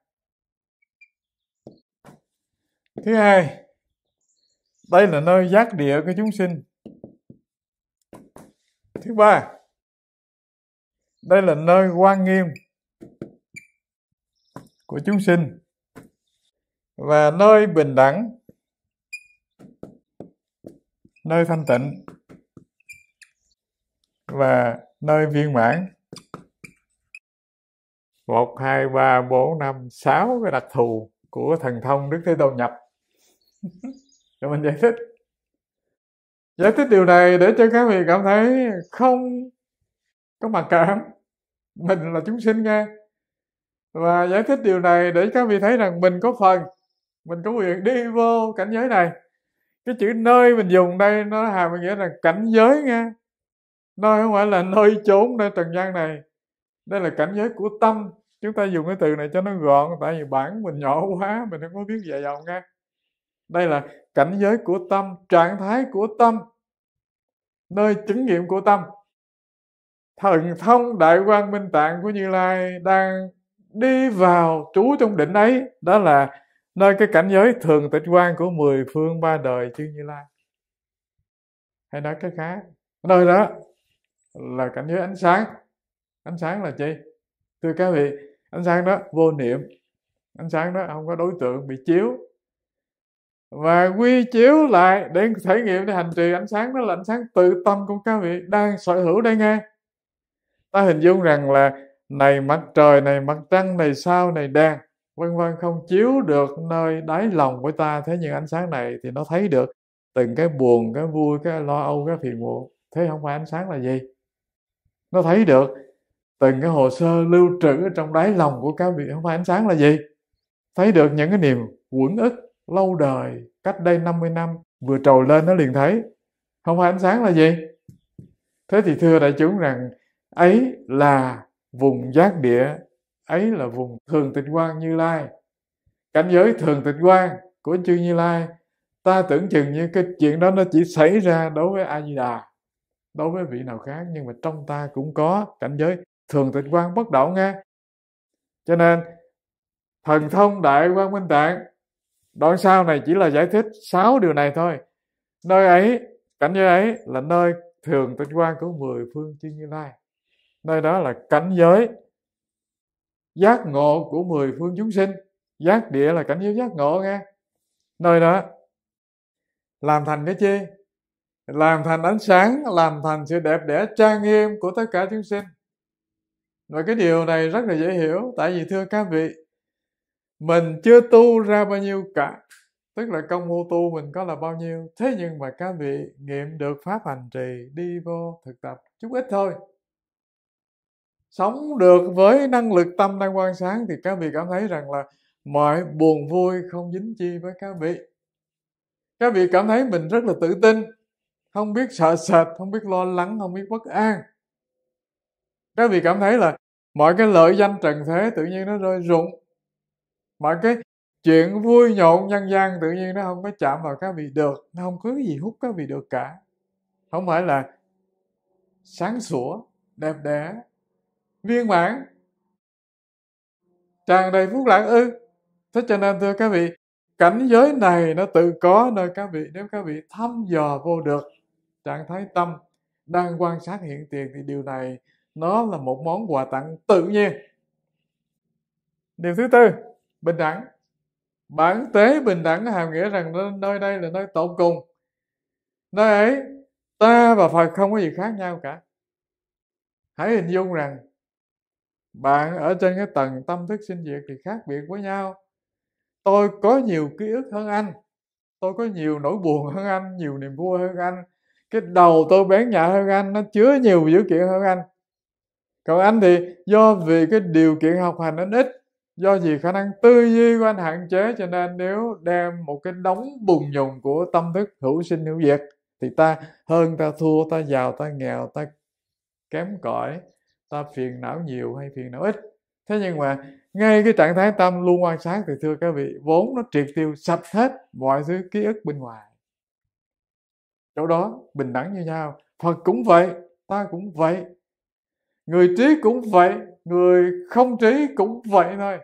thứ hai đây là nơi giác địa của chúng sinh Thứ ba, đây là nơi quan nghiêm của chúng sinh và nơi bình đẳng, nơi thanh tịnh và nơi viên mãn. 1, 2, 3, 4, 5, 6 cái đặc thù của thần thông Đức Thế Tôn nhập. Cho mình giải thích giải thích điều này để cho các vị cảm thấy không có mặc cảm mình là chúng sinh nghe và giải thích điều này để các vị thấy rằng mình có phần mình có quyền đi vô cảnh giới này cái chữ nơi mình dùng đây nó hàm nghĩa là cảnh giới nghe nơi không phải là nơi chốn nơi trần gian này đây là cảnh giới của tâm chúng ta dùng cái từ này cho nó gọn tại vì bản mình nhỏ quá mình không có biết dạy dòng nghe đây là cảnh giới của tâm trạng thái của tâm nơi chứng nghiệm của tâm thần thông đại quang minh tạng của như lai đang đi vào trú trong định ấy đó là nơi cái cảnh giới thường tịch quan của mười phương ba đời chư như lai hay nói cái khác nơi đó là cảnh giới ánh sáng ánh sáng là chi thưa các vị ánh sáng đó vô niệm ánh sáng đó không có đối tượng bị chiếu và quy chiếu lại để thể nghiệm để hành trì ánh sáng đó là ánh sáng tự tâm của các vị đang sở hữu đây nghe ta hình dung rằng là này mặt trời này mặt trăng này sao này đèn vân vân không chiếu được nơi đáy lòng của ta thế nhưng ánh sáng này thì nó thấy được từng cái buồn cái vui cái lo âu cái phiền muộn thế không phải ánh sáng là gì nó thấy được từng cái hồ sơ lưu trữ trong đáy lòng của các vị không phải ánh sáng là gì thấy được những cái niềm uẩn ức lâu đời cách đây 50 năm vừa trồi lên nó liền thấy không phải ánh sáng là gì thế thì thưa đại chúng rằng ấy là vùng giác địa ấy là vùng thường tịnh quang như lai cảnh giới thường tịnh quang của chư như lai ta tưởng chừng như cái chuyện đó nó chỉ xảy ra đối với a di đà đối với vị nào khác nhưng mà trong ta cũng có cảnh giới thường tịnh quang bất động nghe cho nên thần thông đại quang minh tạng đoạn sau này chỉ là giải thích sáu điều này thôi nơi ấy cảnh giới ấy là nơi thường tinh quang của mười phương chư như lai nơi đó là cảnh giới giác ngộ của mười phương chúng sinh giác địa là cảnh giới giác ngộ nghe nơi đó làm thành cái chi làm thành ánh sáng làm thành sự đẹp đẽ trang nghiêm của tất cả chúng sinh và cái điều này rất là dễ hiểu tại vì thưa các vị mình chưa tu ra bao nhiêu cả tức là công vô tu mình có là bao nhiêu thế nhưng mà các vị nghiệm được pháp hành trì đi vô thực tập chút ít thôi sống được với năng lực tâm đang quan sáng thì các vị cảm thấy rằng là mọi buồn vui không dính chi với các vị các vị cảm thấy mình rất là tự tin không biết sợ sệt không biết lo lắng không biết bất an các vị cảm thấy là mọi cái lợi danh trần thế tự nhiên nó rơi rụng mà cái chuyện vui nhộn nhân gian tự nhiên nó không có chạm vào các vị được nó không có cái gì hút các vị được cả không phải là sáng sủa đẹp đẽ viên mãn tràn đầy phúc lạc ư thế cho nên thưa các vị cảnh giới này nó tự có nơi các vị nếu các vị thăm dò vô được trạng thái tâm đang quan sát hiện tiền thì điều này nó là một món quà tặng tự nhiên điều thứ tư bình đẳng bản tế bình đẳng hàm nghĩa rằng nơi đây là nơi tột cùng nơi ấy ta và phật không có gì khác nhau cả hãy hình dung rằng bạn ở trên cái tầng tâm thức sinh diệt thì khác biệt với nhau tôi có nhiều ký ức hơn anh tôi có nhiều nỗi buồn hơn anh nhiều niềm vui hơn anh cái đầu tôi bén nhạy hơn anh nó chứa nhiều dữ kiện hơn anh còn anh thì do vì cái điều kiện học hành nó ít do vì khả năng tư duy của anh hạn chế cho nên nếu đem một cái đống bùng nhùng của tâm thức hữu sinh hữu diệt thì ta hơn ta thua ta giàu ta nghèo ta kém cỏi ta phiền não nhiều hay phiền não ít thế nhưng mà ngay cái trạng thái tâm luôn quan sát thì thưa các vị vốn nó triệt tiêu sạch hết mọi thứ ký ức bên ngoài chỗ đó bình đẳng như nhau phật cũng vậy ta cũng vậy người trí cũng vậy người không trí cũng vậy thôi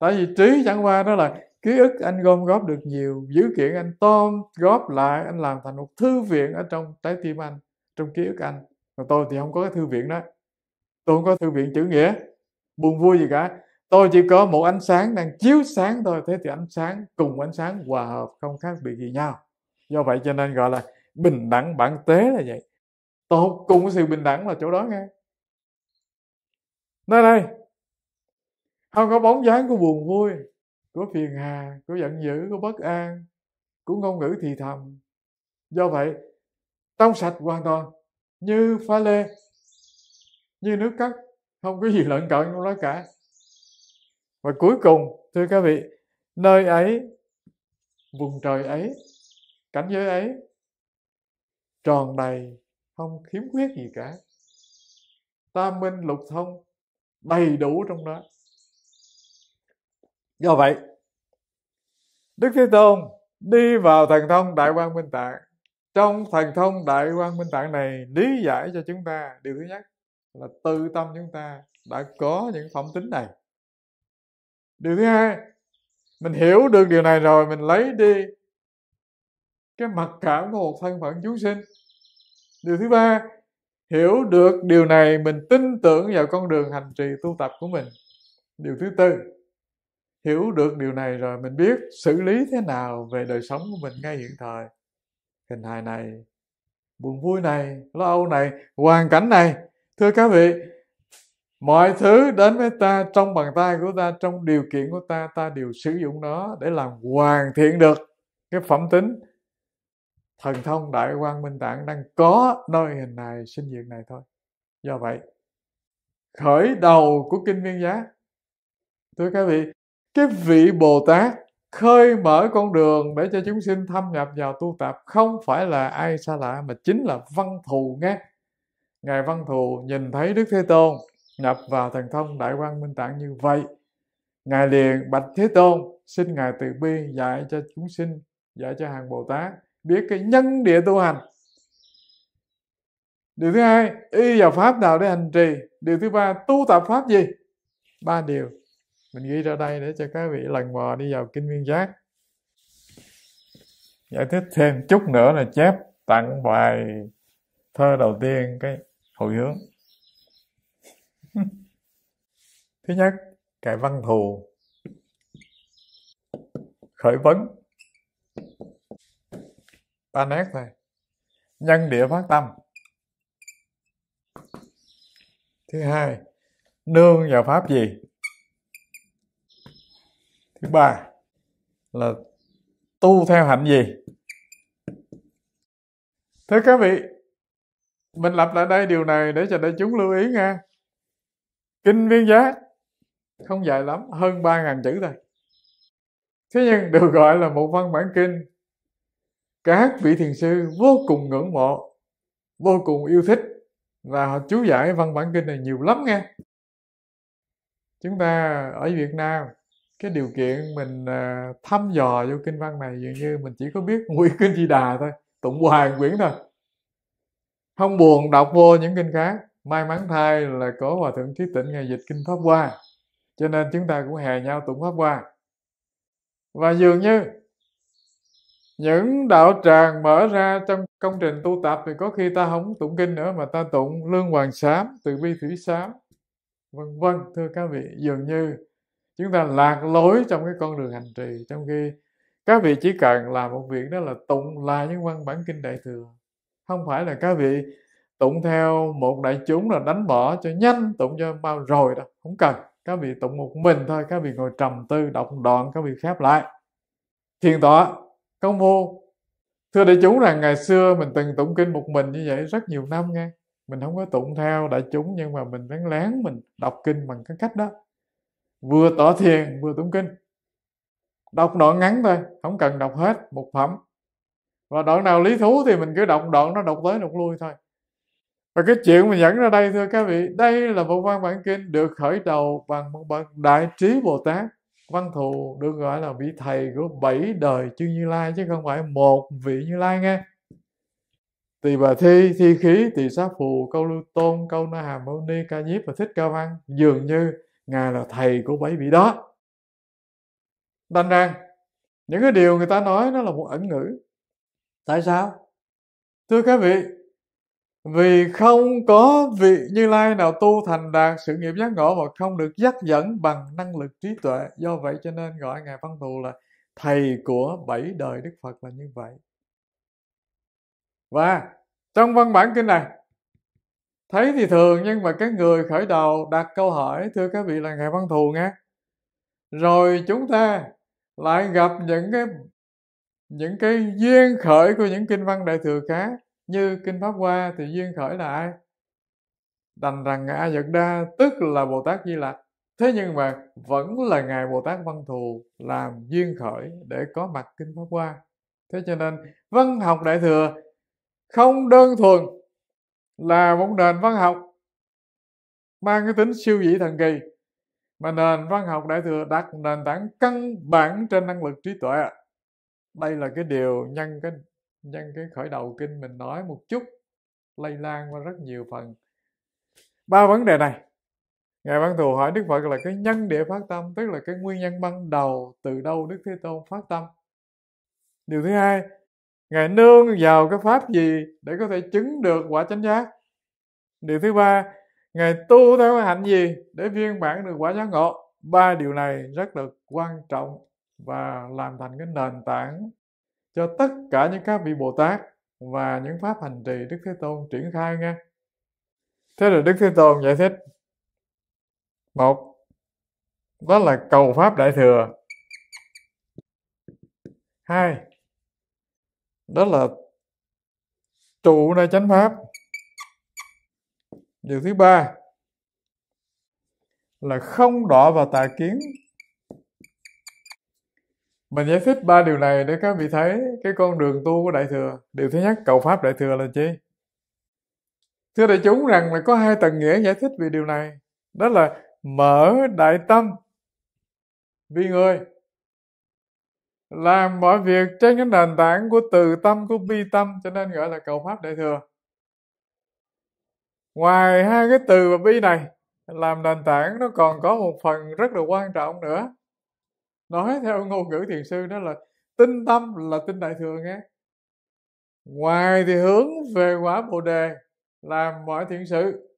tại vì trí chẳng qua đó là ký ức anh gom góp được nhiều dữ kiện anh tom góp lại anh làm thành một thư viện ở trong trái tim anh trong ký ức anh còn tôi thì không có cái thư viện đó tôi không có thư viện chữ nghĩa buồn vui gì cả tôi chỉ có một ánh sáng đang chiếu sáng thôi thế thì ánh sáng cùng ánh sáng hòa hợp không khác biệt gì nhau do vậy cho nên gọi là bình đẳng bản tế là vậy tôi cùng cái sự bình đẳng là chỗ đó nghe nơi đây không có bóng dáng của buồn vui của phiền hà của giận dữ của bất an của ngôn ngữ thì thầm do vậy trong sạch hoàn toàn như pha lê như nước cắt không có gì lợn cận trong đó cả và cuối cùng thưa các vị nơi ấy vùng trời ấy cảnh giới ấy tròn đầy không khiếm khuyết gì cả tam minh lục thông đầy đủ trong đó do vậy đức thế tôn đi vào thần thông đại quang minh tạng trong thần thông đại quang minh tạng này lý giải cho chúng ta điều thứ nhất là tự tâm chúng ta đã có những phẩm tính này điều thứ hai mình hiểu được điều này rồi mình lấy đi cái mặc cảm của một thân phận chúng sinh điều thứ ba hiểu được điều này mình tin tưởng vào con đường hành trì tu tập của mình điều thứ tư hiểu được điều này rồi mình biết xử lý thế nào về đời sống của mình ngay hiện thời hình hài này buồn vui này lo âu này hoàn cảnh này thưa các vị mọi thứ đến với ta trong bàn tay của ta trong điều kiện của ta ta đều sử dụng nó để làm hoàn thiện được cái phẩm tính thần thông đại quang minh tạng đang có nơi hình này sinh diệt này thôi do vậy khởi đầu của kinh viên giá thưa các vị cái vị bồ tát khơi mở con đường để cho chúng sinh thâm nhập vào tu tập không phải là ai xa lạ mà chính là văn thù nghe ngài văn thù nhìn thấy đức thế tôn nhập vào thần thông đại quang minh tạng như vậy ngài liền bạch thế tôn xin ngài từ bi dạy cho chúng sinh dạy cho hàng bồ tát biết cái nhân địa tu hành điều thứ hai y vào pháp nào để hành trì điều thứ ba tu tập pháp gì ba điều mình ghi ra đây để cho các vị lần mò đi vào kinh viên giác giải thích thêm chút nữa là chép tặng bài thơ đầu tiên cái hồi hướng thứ nhất cái văn thù khởi vấn ba nét thôi nhân địa phát tâm thứ hai nương vào pháp gì thứ ba là tu theo hạnh gì thưa các vị mình lặp lại đây điều này để cho đại chúng lưu ý nha kinh viên giác không dài lắm hơn ba ngàn chữ thôi thế nhưng được gọi là một văn bản kinh các vị thiền sư vô cùng ngưỡng mộ vô cùng yêu thích và họ chú giải văn bản kinh này nhiều lắm nghe chúng ta ở việt nam cái điều kiện mình à, thăm dò vô kinh văn này dường như mình chỉ có biết nguyên kinh di đà thôi tụng hoàng quyển thôi không buồn đọc vô những kinh khác may mắn thay là có hòa thượng trí tịnh ngày dịch kinh pháp hoa cho nên chúng ta cũng hè nhau tụng pháp hoa và dường như những đạo tràng mở ra trong công trình tu tập thì có khi ta không tụng kinh nữa mà ta tụng lương hoàng sám từ bi thủy sám vân vân thưa các vị dường như chúng ta lạc lối trong cái con đường hành trì trong khi các vị chỉ cần làm một việc đó là tụng là những văn bản kinh đại thừa không phải là các vị tụng theo một đại chúng là đánh bỏ cho nhanh tụng cho bao rồi đó không cần các vị tụng một mình thôi các vị ngồi trầm tư đọc đoạn các vị khép lại thiền tọa công phu thưa đại chúng rằng ngày xưa mình từng tụng kinh một mình như vậy rất nhiều năm nghe mình không có tụng theo đại chúng nhưng mà mình lén lén mình đọc kinh bằng cái cách đó vừa tỏ thiền vừa tụng kinh đọc đoạn ngắn thôi không cần đọc hết một phẩm và đoạn nào lý thú thì mình cứ đọc đoạn nó đọc tới đọc lui thôi và cái chuyện mình dẫn ra đây thưa các vị đây là một văn bản kinh được khởi đầu bằng một bậc đại trí bồ tát văn thù được gọi là vị thầy của bảy đời chư như lai chứ không phải một vị như lai nghe tỳ bà thi thi khí tỳ xá phù câu lưu tôn câu na hàm mâu ni ca nhiếp và thích ca văn dường như ngài là thầy của bảy vị đó đành rằng những cái điều người ta nói nó là một ẩn ngữ tại sao thưa các vị vì không có vị như lai nào tu thành đạt sự nghiệp giác ngộ mà không được dắt dẫn bằng năng lực trí tuệ do vậy cho nên gọi ngài văn thù là thầy của bảy đời đức phật là như vậy và trong văn bản kinh này thấy thì thường nhưng mà cái người khởi đầu đặt câu hỏi thưa các vị là ngài văn thù nghe rồi chúng ta lại gặp những cái những cái duyên khởi của những kinh văn đại thừa khác như kinh pháp hoa thì duyên khởi là ai đành rằng ngã vật đa tức là bồ tát di lặc thế nhưng mà vẫn là ngài bồ tát văn thù làm duyên khởi để có mặt kinh pháp hoa thế cho nên văn học đại thừa không đơn thuần là một nền văn học mang cái tính siêu vĩ thần kỳ mà nền văn học đại thừa đặt nền tảng căn bản trên năng lực trí tuệ đây là cái điều nhân cái nhân cái khởi đầu kinh mình nói một chút lây lan qua rất nhiều phần ba vấn đề này ngài văn thù hỏi đức phật là cái nhân địa phát tâm tức là cái nguyên nhân ban đầu từ đâu đức thế tôn phát tâm điều thứ hai ngài nương vào cái pháp gì để có thể chứng được quả chánh giác điều thứ ba ngài tu theo cái hạnh gì để viên bản được quả giác ngộ ba điều này rất là quan trọng và làm thành cái nền tảng cho tất cả những các vị Bồ Tát và những pháp hành trì Đức Thế Tôn triển khai nha. Thế rồi Đức Thế Tôn giải thích một đó là cầu pháp đại thừa hai đó là trụ nơi chánh pháp điều thứ ba là không đọa vào tà kiến mình giải thích ba điều này để các vị thấy cái con đường tu của đại thừa điều thứ nhất cầu pháp đại thừa là chi thưa đại chúng rằng là có hai tầng nghĩa giải thích về điều này đó là mở đại tâm vì người làm mọi việc trên cái nền tảng của từ tâm của bi tâm cho nên gọi là cầu pháp đại thừa ngoài hai cái từ và bi này làm nền tảng nó còn có một phần rất là quan trọng nữa nói theo ngôn ngữ thiền sư đó là tinh tâm là tinh đại thừa nghe ngoài thì hướng về quả bồ đề làm mọi thiện sự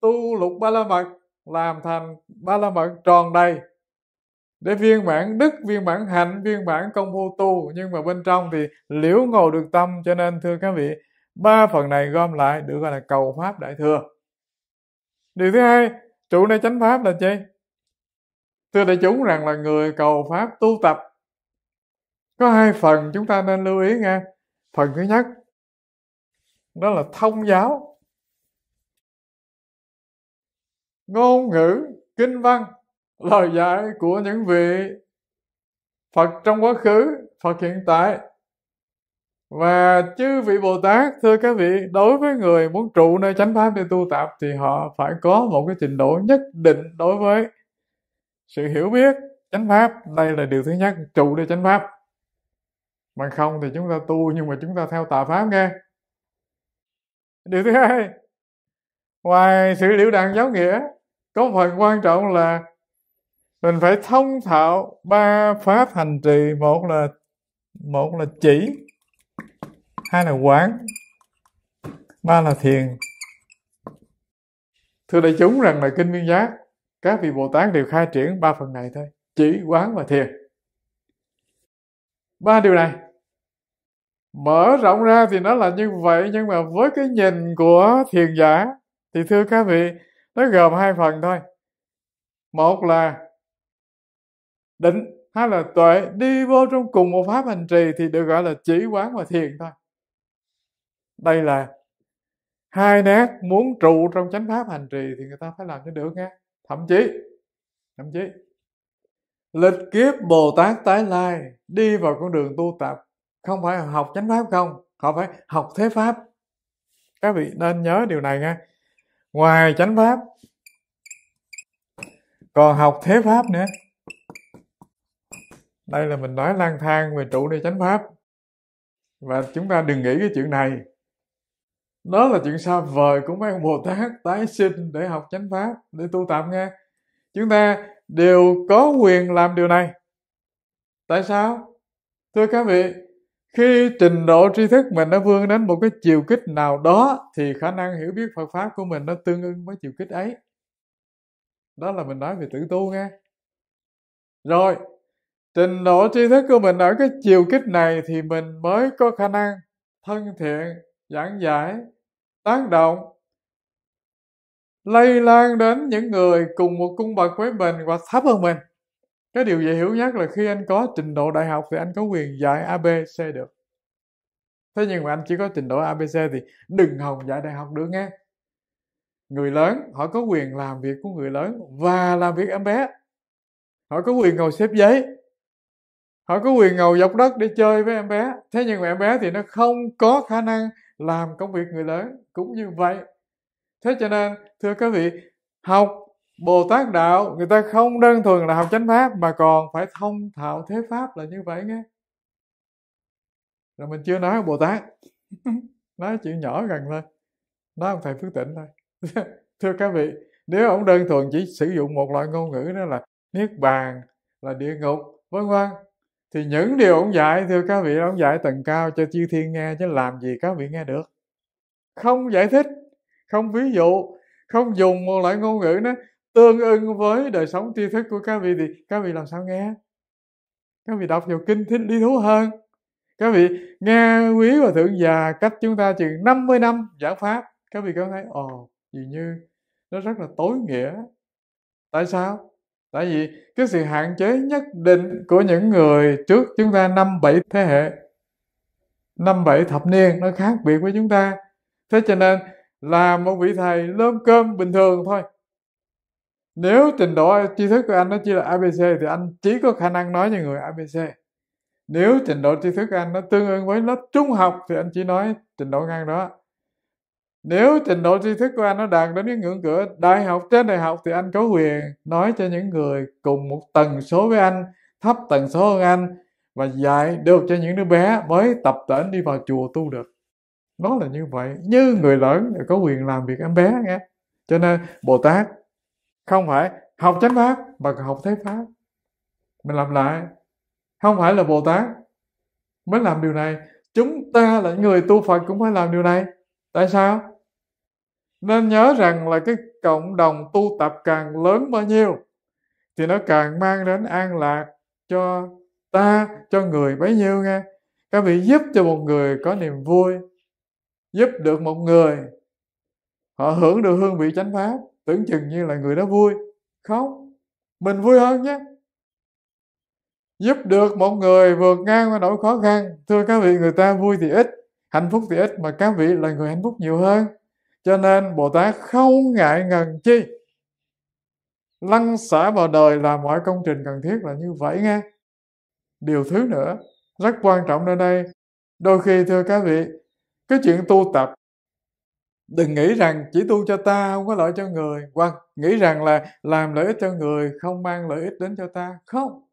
tu lục ba la mật làm thành ba la mật tròn đầy để viên bản đức viên bản hạnh viên bản công phu tu nhưng mà bên trong thì liễu ngồi được tâm cho nên thưa các vị ba phần này gom lại được gọi là cầu pháp đại thừa điều thứ hai trụ nơi chánh pháp là chi thưa đại chúng rằng là người cầu pháp tu tập có hai phần chúng ta nên lưu ý nghe phần thứ nhất đó là thông giáo ngôn ngữ kinh văn lời dạy của những vị phật trong quá khứ phật hiện tại và chư vị bồ tát thưa các vị đối với người muốn trụ nơi chánh pháp để tu tập thì họ phải có một cái trình độ nhất định đối với sự hiểu biết chánh pháp đây là điều thứ nhất trụ để chánh pháp mà không thì chúng ta tu nhưng mà chúng ta theo tà pháp nghe điều thứ hai ngoài sự liễu đàn giáo nghĩa có phần quan trọng là mình phải thông thạo ba pháp hành trì một là một là chỉ hai là quán ba là thiền thưa đại chúng rằng là kinh viên giác các vị bồ tát đều khai triển ba phần này thôi chỉ quán và thiền ba điều này mở rộng ra thì nó là như vậy nhưng mà với cái nhìn của thiền giả thì thưa các vị nó gồm hai phần thôi một là định hay là tuệ đi vô trong cùng một pháp hành trì thì được gọi là chỉ quán và thiền thôi đây là hai nét muốn trụ trong chánh pháp hành trì thì người ta phải làm cho được nghe thậm chí thậm chí lịch kiếp bồ tát tái lai đi vào con đường tu tập không phải học chánh pháp không họ phải học thế pháp các vị nên nhớ điều này nghe ngoài chánh pháp còn học thế pháp nữa đây là mình nói lang thang về trụ đi chánh pháp và chúng ta đừng nghĩ cái chuyện này nó là chuyện xa vời của mấy ông bồ tát tái sinh để học chánh pháp để tu tập nghe chúng ta đều có quyền làm điều này tại sao thưa các vị khi trình độ tri thức mình nó vươn đến một cái chiều kích nào đó thì khả năng hiểu biết Phật pháp của mình nó tương ứng với chiều kích ấy đó là mình nói về tự tu nghe rồi trình độ tri thức của mình ở cái chiều kích này thì mình mới có khả năng thân thiện giảng giải tác động lây lan đến những người cùng một cung bậc với mình và thấp hơn mình cái điều dễ hiểu nhất là khi anh có trình độ đại học thì anh có quyền dạy abc được thế nhưng mà anh chỉ có trình độ abc thì đừng hòng dạy đại học được nghe người lớn họ có quyền làm việc của người lớn và làm việc em bé họ có quyền ngồi xếp giấy họ có quyền ngồi dọc đất để chơi với em bé thế nhưng mà em bé thì nó không có khả năng làm công việc người lớn cũng như vậy thế cho nên thưa các vị học bồ tát đạo người ta không đơn thuần là học chánh pháp mà còn phải thông thạo thế pháp là như vậy nghe rồi mình chưa nói bồ tát nói chuyện nhỏ gần thôi nói ông thầy phước tịnh thôi thưa các vị nếu ông đơn thuần chỉ sử dụng một loại ngôn ngữ đó là niết bàn là địa ngục vân vân thì những điều ông dạy thì các vị ông dạy tầng cao cho chư thiên nghe chứ làm gì các vị nghe được không giải thích không ví dụ không dùng một loại ngôn ngữ nó tương ưng với đời sống tri thức của các vị thì các vị làm sao nghe các vị đọc nhiều kinh thích đi thú hơn các vị nghe quý và thượng già cách chúng ta chừng 50 năm giảng pháp các vị có thấy ồ dường như nó rất là tối nghĩa tại sao tại vì cái sự hạn chế nhất định của những người trước chúng ta năm bảy thế hệ năm bảy thập niên nó khác biệt với chúng ta thế cho nên là một vị thầy lơm cơm bình thường thôi nếu trình độ tri thức của anh nó chỉ là abc thì anh chỉ có khả năng nói cho người abc nếu trình độ tri thức của anh nó tương ứng với lớp trung học thì anh chỉ nói trình độ ngang đó nếu trình độ tri thức của anh nó đạt đến cái ngưỡng cửa đại học trên đại học thì anh có quyền nói cho những người cùng một tần số với anh thấp tần số hơn anh và dạy được cho những đứa bé mới tập tễnh đi vào chùa tu được nó là như vậy như người lớn có quyền làm việc em bé nghe cho nên bồ tát không phải học chánh pháp mà học thế pháp mình làm lại không phải là bồ tát mới làm điều này chúng ta là người tu phật cũng phải làm điều này tại sao nên nhớ rằng là cái cộng đồng tu tập càng lớn bao nhiêu thì nó càng mang đến an lạc cho ta cho người bấy nhiêu nghe các vị giúp cho một người có niềm vui giúp được một người họ hưởng được hương vị chánh pháp tưởng chừng như là người đó vui không mình vui hơn nhé giúp được một người vượt ngang qua nỗi khó khăn thưa các vị người ta vui thì ít hạnh phúc thì ít mà các vị là người hạnh phúc nhiều hơn cho nên bồ tát không ngại ngần chi lăn xả vào đời làm mọi công trình cần thiết là như vậy nghe điều thứ nữa rất quan trọng nơi đây đôi khi thưa các vị cái chuyện tu tập đừng nghĩ rằng chỉ tu cho ta không có lợi cho người hoặc nghĩ rằng là làm lợi ích cho người không mang lợi ích đến cho ta không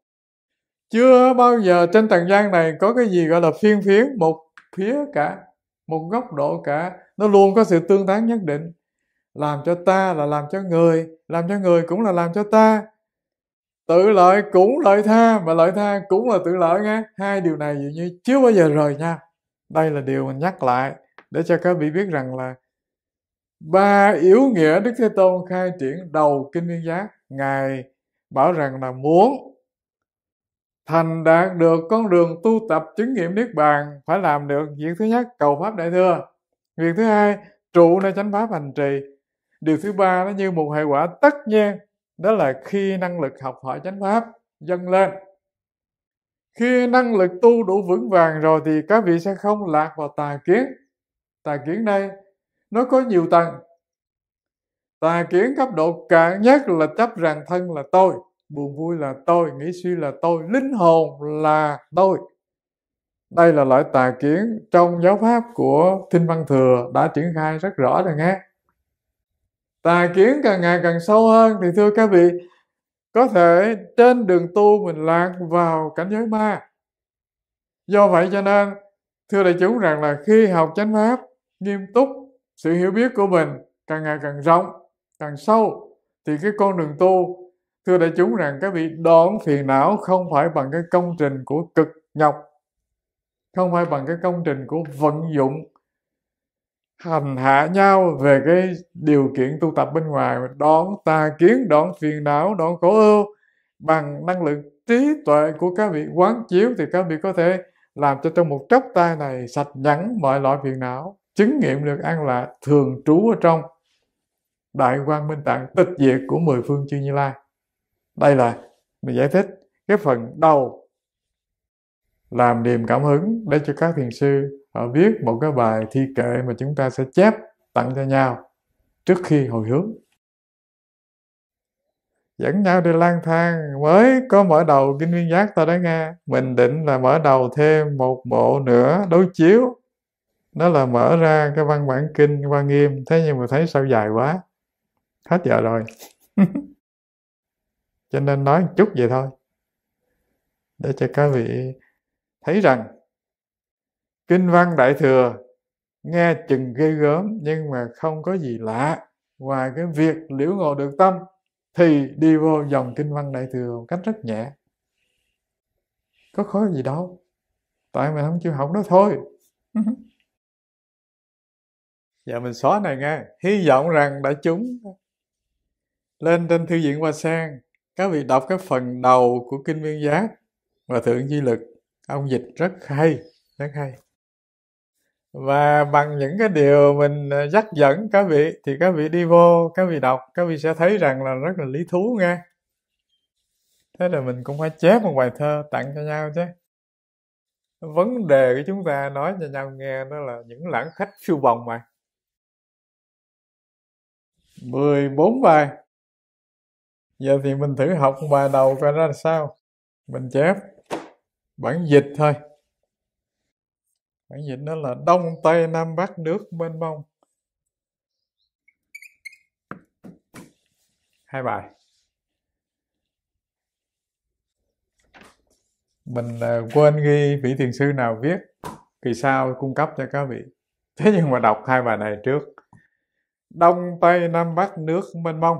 chưa bao giờ trên trần gian này có cái gì gọi là phiên phiến một phía cả một góc độ cả nó luôn có sự tương tác nhất định làm cho ta là làm cho người làm cho người cũng là làm cho ta tự lợi cũng lợi tha mà lợi tha cũng là tự lợi nghe hai điều này dường như chưa bao giờ rời nha đây là điều mình nhắc lại để cho các vị biết rằng là ba yếu nghĩa đức thế tôn khai triển đầu kinh viên giác ngài bảo rằng là muốn thành đạt được con đường tu tập chứng nghiệm niết bàn phải làm được việc thứ nhất cầu pháp đại thừa việc thứ hai trụ nơi chánh pháp hành trì điều thứ ba nó như một hệ quả tất nhiên đó là khi năng lực học hỏi chánh pháp dâng lên khi năng lực tu đủ vững vàng rồi thì các vị sẽ không lạc vào tà kiến tà kiến đây nó có nhiều tầng tà kiến cấp độ cạn nhất là chấp rằng thân là tôi buồn vui là tôi nghĩ suy là tôi linh hồn là tôi đây là loại tà kiến trong giáo pháp của Thinh Văn Thừa đã triển khai rất rõ rồi nghe. Tà kiến càng ngày càng sâu hơn thì thưa các vị, có thể trên đường tu mình lạc vào cảnh giới ma. Do vậy cho nên, thưa đại chúng rằng là khi học chánh pháp, nghiêm túc, sự hiểu biết của mình càng ngày càng rộng, càng sâu, thì cái con đường tu thưa đại chúng rằng cái vị đoạn phiền não không phải bằng cái công trình của cực nhọc không phải bằng cái công trình của vận dụng hành hạ nhau về cái điều kiện tu tập bên ngoài đoạn tà kiến đoạn phiền não đoạn khổ ưu bằng năng lượng trí tuệ của các vị quán chiếu thì các vị có thể làm cho trong một chốc tay này sạch nhẵn mọi loại phiền não chứng nghiệm được an lạc thường trú ở trong đại quang minh tạng tịch diệt của mười phương chư như lai đây là mình giải thích cái phần đầu làm niềm cảm hứng để cho các thiền sư họ à, viết một cái bài thi kệ mà chúng ta sẽ chép tặng cho nhau trước khi hồi hướng dẫn nhau đi lang thang mới có mở đầu kinh viên giác ta đã nghe mình định là mở đầu thêm một bộ nữa đối chiếu đó là mở ra cái văn bản kinh văn nghiêm thế nhưng mà thấy sao dài quá hết giờ rồi cho nên nói một chút vậy thôi để cho các vị thấy rằng kinh văn đại thừa nghe chừng ghê gớm nhưng mà không có gì lạ ngoài cái việc liễu ngộ được tâm thì đi vô dòng kinh văn đại thừa một cách rất nhẹ có khó gì đâu tại mình không chịu học đó thôi giờ dạ, mình xóa này nghe hy vọng rằng đã chúng lên trên thư viện hoa sen các vị đọc cái phần đầu của kinh viên giác và thượng di lực ông dịch rất hay rất hay và bằng những cái điều mình à, dắt dẫn các vị thì các vị đi vô các vị đọc các vị sẽ thấy rằng là rất là lý thú nghe thế là mình cũng phải chép một bài thơ tặng cho nhau chứ vấn đề của chúng ta nói cho nhau nghe đó là những lãng khách siêu bồng mà 14 bài giờ thì mình thử học bài đầu coi ra sao mình chép bản dịch thôi bản dịch nó là đông tây nam bắc nước bên mông hai bài mình à, quên ghi vị thiền sư nào viết kỳ sau cung cấp cho các vị thế nhưng mà đọc hai bài này trước đông tây nam bắc nước mênh mông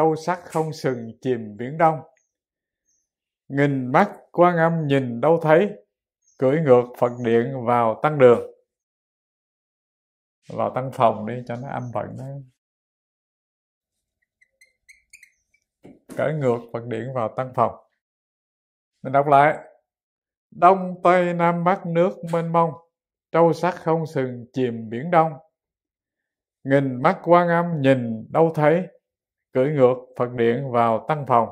sâu sắc không sừng chìm biển đông nghìn mắt quan âm nhìn đâu thấy cưỡi ngược phật điện vào tăng đường vào tăng phòng đi cho nó âm vận đó cưỡi ngược phật điện vào tăng phòng mình đọc lại đông tây nam bắc nước mênh mông trâu sắc không sừng chìm biển đông nghìn mắt quan âm nhìn đâu thấy cưỡi ngược Phật điện vào tăng phòng.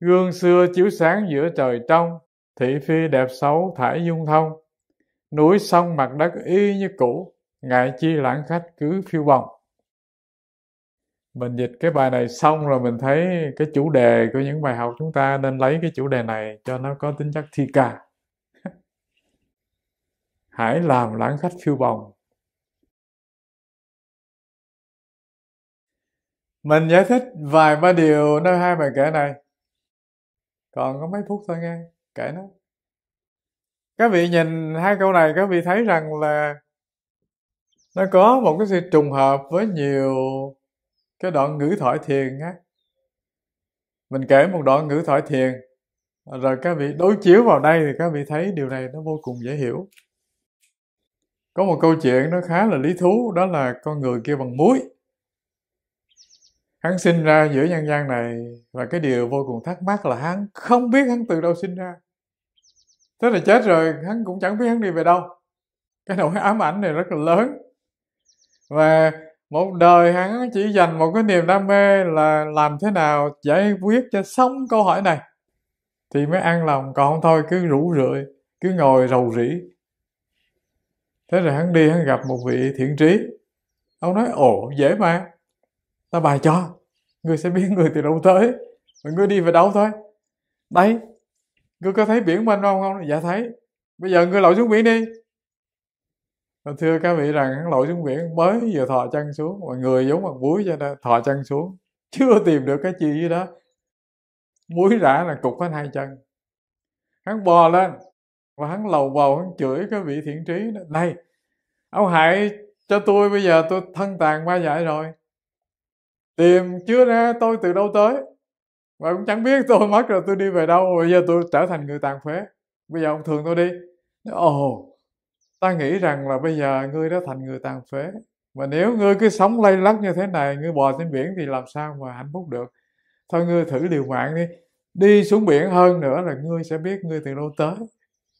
Gương xưa chiếu sáng giữa trời trong, thị phi đẹp xấu thải dung thông. Núi sông mặt đất y như cũ, ngại chi lãng khách cứ phiêu bồng. Mình dịch cái bài này xong rồi mình thấy cái chủ đề của những bài học chúng ta nên lấy cái chủ đề này cho nó có tính chất thi ca. Hãy làm lãng khách phiêu bồng mình giải thích vài ba điều nơi hai bài kể này còn có mấy phút thôi nghe kể nó các vị nhìn hai câu này các vị thấy rằng là nó có một cái sự trùng hợp với nhiều cái đoạn ngữ thoại thiền á mình kể một đoạn ngữ thoại thiền rồi các vị đối chiếu vào đây thì các vị thấy điều này nó vô cùng dễ hiểu có một câu chuyện nó khá là lý thú đó là con người kia bằng muối hắn sinh ra giữa nhân gian này và cái điều vô cùng thắc mắc là hắn không biết hắn từ đâu sinh ra thế là chết rồi hắn cũng chẳng biết hắn đi về đâu cái nỗi ám ảnh này rất là lớn và một đời hắn chỉ dành một cái niềm đam mê là làm thế nào giải quyết cho xong câu hỏi này thì mới an lòng còn không thôi cứ rủ rượi cứ ngồi rầu rĩ thế rồi hắn đi hắn gặp một vị thiện trí ông nói ồ dễ mà ta bài cho người sẽ biết người từ đâu tới và người đi về đâu thôi đấy ngươi có thấy biển bên không không dạ thấy bây giờ ngươi lội xuống biển đi và thưa các vị rằng hắn lội xuống biển mới vừa thò chân xuống mọi người giống bằng muối cho nên thò chân xuống chưa tìm được cái chi đó muối rã là cục hết hai chân hắn bò lên và hắn lầu bầu hắn chửi cái vị thiện trí này ông hại cho tôi bây giờ tôi thân tàn qua giải rồi tìm chưa ra tôi từ đâu tới và cũng chẳng biết tôi mất rồi tôi đi về đâu bây giờ tôi trở thành người tàn phế bây giờ ông thường tôi đi ồ oh, ta nghĩ rằng là bây giờ ngươi đã thành người tàn phế mà nếu ngươi cứ sống lay lắc như thế này ngươi bò trên biển thì làm sao mà hạnh phúc được thôi ngươi thử điều mạng đi đi xuống biển hơn nữa là ngươi sẽ biết ngươi từ đâu tới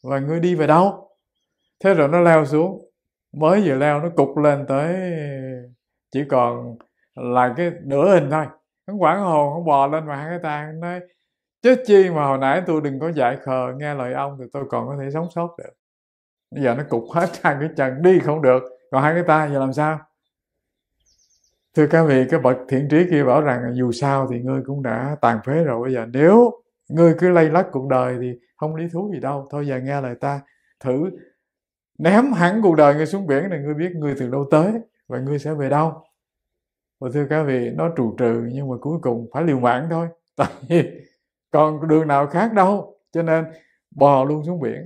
và ngươi đi về đâu thế rồi nó leo xuống mới vừa leo nó cục lên tới chỉ còn là cái nửa hình thôi Ông quảng hồn hắn bò lên mà hai cái tay nói chết chi mà hồi nãy tôi đừng có dại khờ nghe lời ông thì tôi còn có thể sống sót được bây giờ nó cục hết hai cái chân đi không được còn hai cái tay giờ làm sao thưa các vị cái bậc thiện trí kia bảo rằng dù sao thì ngươi cũng đã tàn phế rồi bây giờ nếu ngươi cứ lay lắc cuộc đời thì không lý thú gì đâu thôi giờ nghe lời ta thử ném hẳn cuộc đời ngươi xuống biển này ngươi biết ngươi từ đâu tới và ngươi sẽ về đâu và thưa các vị nó trù trừ nhưng mà cuối cùng phải liều mạng thôi tại vì còn đường nào khác đâu cho nên bò luôn xuống biển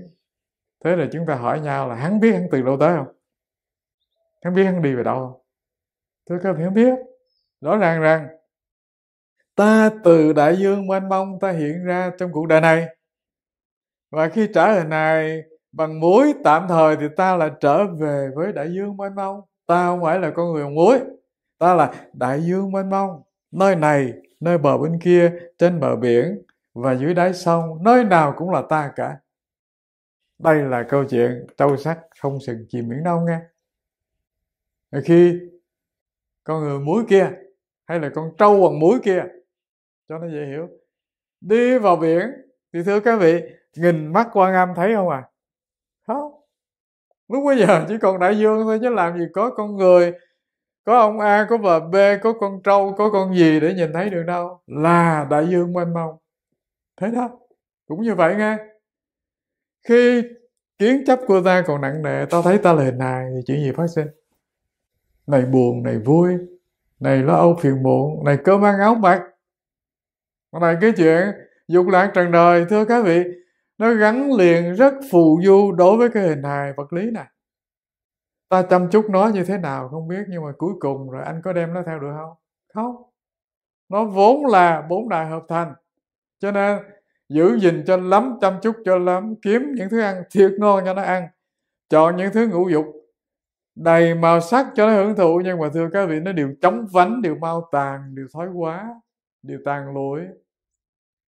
thế là chúng ta hỏi nhau là hắn biết hắn từ đâu tới không hắn biết hắn đi về đâu không thưa các vị hắn biết rõ ràng rằng ta từ đại dương mênh mông ta hiện ra trong cuộc đời này và khi trở về này bằng muối tạm thời thì ta là trở về với đại dương mênh mông ta không phải là con người muối ta là đại dương mênh mông nơi này nơi bờ bên kia trên bờ biển và dưới đáy sông nơi nào cũng là ta cả đây là câu chuyện trâu sắc không sừng chìm biển đâu nghe khi con người muối kia hay là con trâu bằng muối kia cho nó dễ hiểu đi vào biển thì thưa các vị nghìn mắt quan âm thấy không à không lúc bây giờ chỉ còn đại dương thôi chứ làm gì có con người có ông a có bà b có con trâu có con gì để nhìn thấy được đâu là đại dương mênh mông thế đó cũng như vậy nghe khi kiến chấp của ta còn nặng nề ta thấy ta là hình hài thì chuyện gì phát sinh này buồn này vui này lo âu phiền muộn này cơm ăn áo mặc này cái chuyện dục lạc trần đời thưa các vị nó gắn liền rất phù du đối với cái hình hài vật lý này ta chăm chút nó như thế nào không biết nhưng mà cuối cùng rồi anh có đem nó theo được không không nó vốn là bốn đại hợp thành cho nên giữ gìn cho lắm chăm chút cho lắm kiếm những thứ ăn thiệt ngon cho nó ăn chọn những thứ ngũ dục đầy màu sắc cho nó hưởng thụ nhưng mà thưa các vị nó đều chóng vánh đều mau tàn đều thói quá đều tàn lụi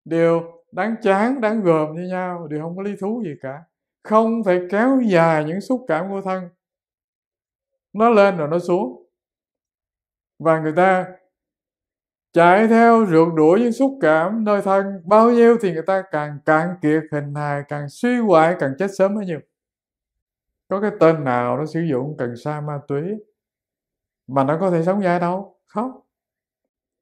đều đáng chán đáng gờm như nhau đều không có lý thú gì cả không thể kéo dài những xúc cảm của thân nó lên rồi nó xuống và người ta chạy theo rượt đuổi những xúc cảm nơi thân bao nhiêu thì người ta càng cạn kiệt hình hài càng suy hoại càng chết sớm bấy nhiêu có cái tên nào nó sử dụng cần sa ma túy mà nó có thể sống dai đâu không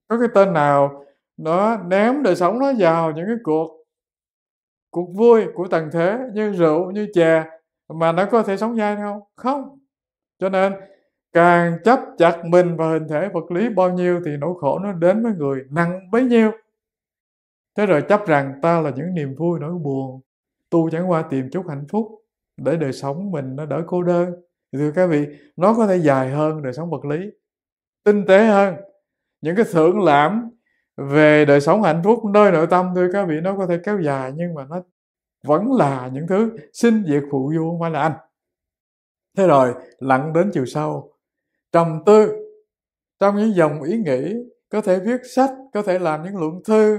có cái tên nào nó ném đời sống nó vào những cái cuộc cuộc vui của tầng thế như rượu như chè mà nó có thể sống dai đâu không cho nên càng chấp chặt mình và hình thể vật lý bao nhiêu thì nỗi khổ nó đến với người nặng bấy nhiêu thế rồi chấp rằng ta là những niềm vui nỗi buồn tu chẳng qua tìm chút hạnh phúc để đời sống mình nó đỡ cô đơn thưa các vị nó có thể dài hơn đời sống vật lý tinh tế hơn những cái thưởng lãm về đời sống hạnh phúc nơi nội tâm thưa các vị nó có thể kéo dài nhưng mà nó vẫn là những thứ sinh diệt phụ du không phải là anh thế rồi lặn đến chiều sâu trầm tư trong những dòng ý nghĩ có thể viết sách có thể làm những luận thư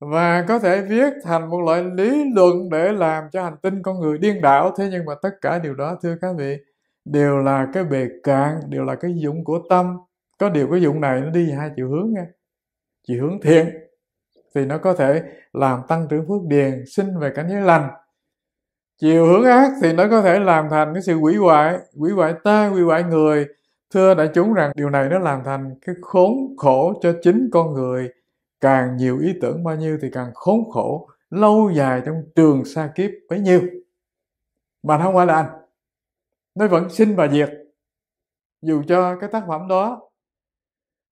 và có thể viết thành một loại lý luận để làm cho hành tinh con người điên đảo thế nhưng mà tất cả điều đó thưa các vị đều là cái bề cạn đều là cái dụng của tâm có điều cái dụng này nó đi hai chiều hướng nha chiều hướng thiện thì nó có thể làm tăng trưởng phước điền sinh về cảnh giới lành chiều hướng ác thì nó có thể làm thành cái sự quỷ hoại quỷ hoại ta quỷ hoại người thưa đại chúng rằng điều này nó làm thành cái khốn khổ cho chính con người càng nhiều ý tưởng bao nhiêu thì càng khốn khổ lâu dài trong trường xa kiếp bấy nhiêu mà không phải là anh nó vẫn sinh và diệt dù cho cái tác phẩm đó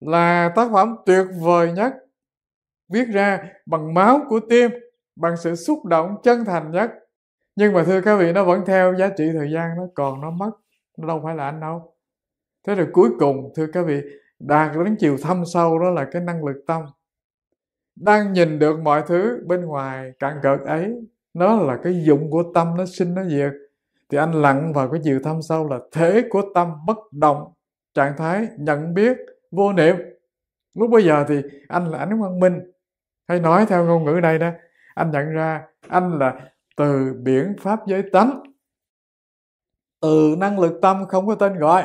là tác phẩm tuyệt vời nhất viết ra bằng máu của tim bằng sự xúc động chân thành nhất nhưng mà thưa các vị nó vẫn theo giá trị thời gian nó còn nó mất nó đâu phải là anh đâu thế rồi cuối cùng thưa các vị đạt đến chiều thâm sâu đó là cái năng lực tâm đang nhìn được mọi thứ bên ngoài cạn cợt ấy nó là cái dụng của tâm nó sinh nó diệt thì anh lặng vào cái chiều thâm sâu là thế của tâm bất động trạng thái nhận biết vô niệm lúc bây giờ thì anh là ánh văn minh hay nói theo ngôn ngữ này đó anh nhận ra anh là từ biển pháp giới tánh từ năng lực tâm không có tên gọi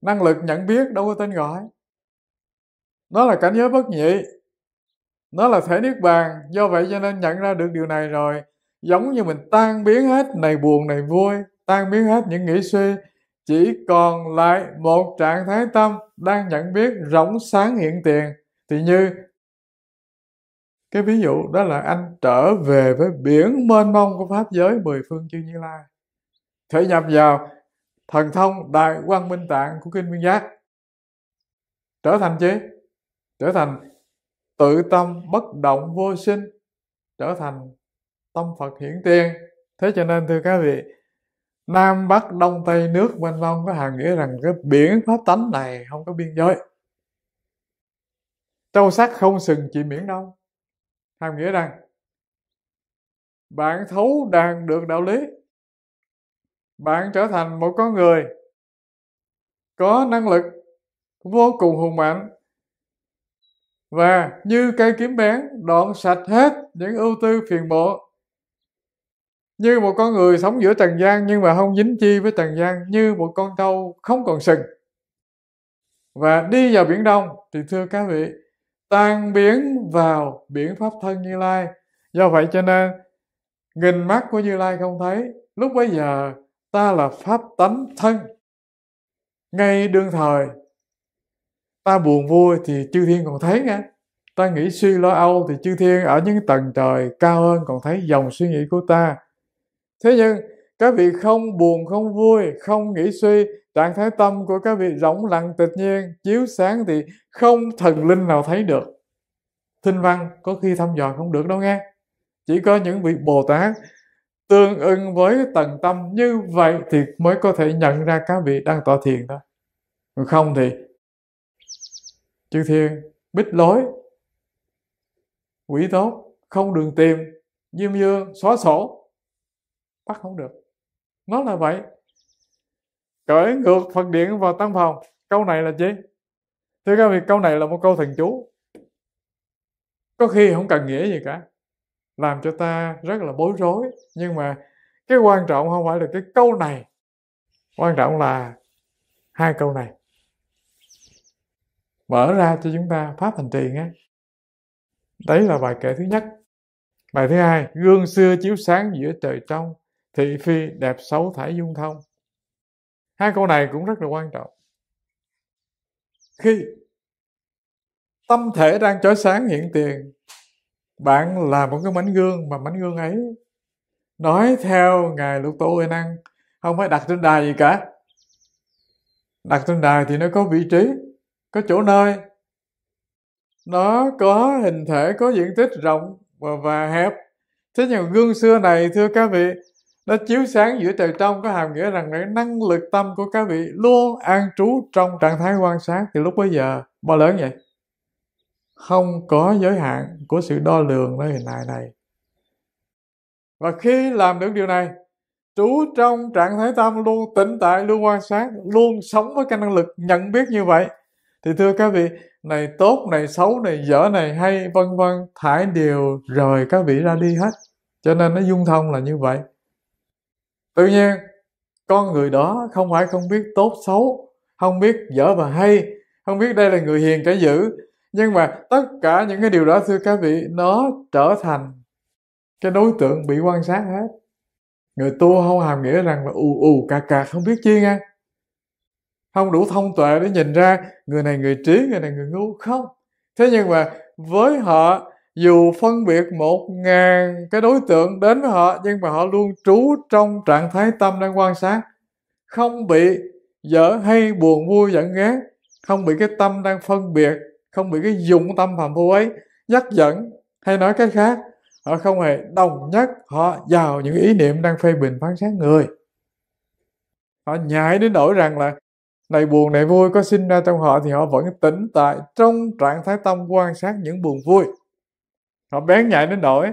năng lực nhận biết đâu có tên gọi nó là cảnh giới bất nhị nó là thể niết bàn do vậy cho nên nhận ra được điều này rồi giống như mình tan biến hết này buồn này vui tan biến hết những nghĩ suy chỉ còn lại một trạng thái tâm đang nhận biết rỗng sáng hiện tiền thì như cái ví dụ đó là anh trở về với biển mênh mông của pháp giới mười phương chư như lai thể nhập vào thần thông đại quang minh tạng của kinh viên giác trở thành chế trở thành tự tâm bất động vô sinh trở thành tâm phật hiển tiên thế cho nên thưa các vị nam bắc đông tây nước quanh long có hàng nghĩa rằng cái biển pháp tánh này không có biên giới châu sắc không sừng chỉ miễn đâu hàm nghĩa rằng bạn thấu đạt được đạo lý bạn trở thành một con người có năng lực vô cùng hùng mạnh và như cây kiếm bén đoạn sạch hết những ưu tư phiền bộ như một con người sống giữa trần gian nhưng mà không dính chi với trần gian như một con trâu không còn sừng và đi vào biển đông thì thưa các vị tan biến vào biển pháp thân như lai do vậy cho nên nghìn mắt của như lai không thấy lúc bấy giờ ta là pháp tánh thân ngay đương thời ta buồn vui thì chư thiên còn thấy nghe ta nghĩ suy lo âu thì chư thiên ở những tầng trời cao hơn còn thấy dòng suy nghĩ của ta thế nhưng các vị không buồn không vui không nghĩ suy trạng thái tâm của các vị rỗng lặng tịch nhiên chiếu sáng thì không thần linh nào thấy được thinh văn có khi thăm dò không được đâu nghe chỉ có những vị bồ tát tương ưng với tầng tâm như vậy thì mới có thể nhận ra các vị đang tọa thiền thôi không thì chư thiên bích lối quỷ tốt không đường tìm diêm dương xóa sổ bắt không được nó là vậy cởi ngược Phật điện vào tăng phòng câu này là gì thưa các vị câu này là một câu thần chú có khi không cần nghĩa gì cả làm cho ta rất là bối rối nhưng mà cái quan trọng không phải là cái câu này quan trọng là hai câu này mở ra cho chúng ta pháp hành trì nghe đấy là bài kệ thứ nhất bài thứ hai gương xưa chiếu sáng giữa trời trong thị phi đẹp xấu thải dung thông hai câu này cũng rất là quan trọng khi tâm thể đang chói sáng hiện tiền bạn là một cái mảnh gương mà mảnh gương ấy nói theo ngài lục tổ uy năng không phải đặt trên đài gì cả đặt trên đài thì nó có vị trí có chỗ nơi nó có hình thể có diện tích rộng và, và hẹp thế nhưng gương xưa này thưa các vị nó chiếu sáng giữa trời trong có hàm nghĩa rằng là năng lực tâm của các vị luôn an trú trong trạng thái quan sát thì lúc bấy giờ bao lớn vậy không có giới hạn của sự đo lường nơi hình hài này và khi làm được điều này trú trong trạng thái tâm luôn tỉnh tại luôn quan sát luôn sống với cái năng lực nhận biết như vậy thì thưa các vị này tốt này xấu này dở này hay vân vân thải điều rời các vị ra đi hết cho nên nó dung thông là như vậy tự nhiên con người đó không phải không biết tốt xấu không biết dở và hay không biết đây là người hiền kẻ dữ nhưng mà tất cả những cái điều đó thưa các vị nó trở thành cái đối tượng bị quan sát hết người tu không hàm nghĩa rằng là ù ù cà cà không biết chi nghe không đủ thông tuệ để nhìn ra người này người trí người này người ngu không thế nhưng mà với họ dù phân biệt một ngàn cái đối tượng đến với họ nhưng mà họ luôn trú trong trạng thái tâm đang quan sát không bị dở hay buồn vui giận ghét không bị cái tâm đang phân biệt không bị cái dụng tâm phạm phu ấy dắt dẫn hay nói cái khác họ không hề đồng nhất họ vào những ý niệm đang phê bình phán xét người họ nhảy đến nỗi rằng là này buồn này vui có sinh ra trong họ thì họ vẫn tĩnh tại trong trạng thái tâm quan sát những buồn vui họ bén nhạy đến nỗi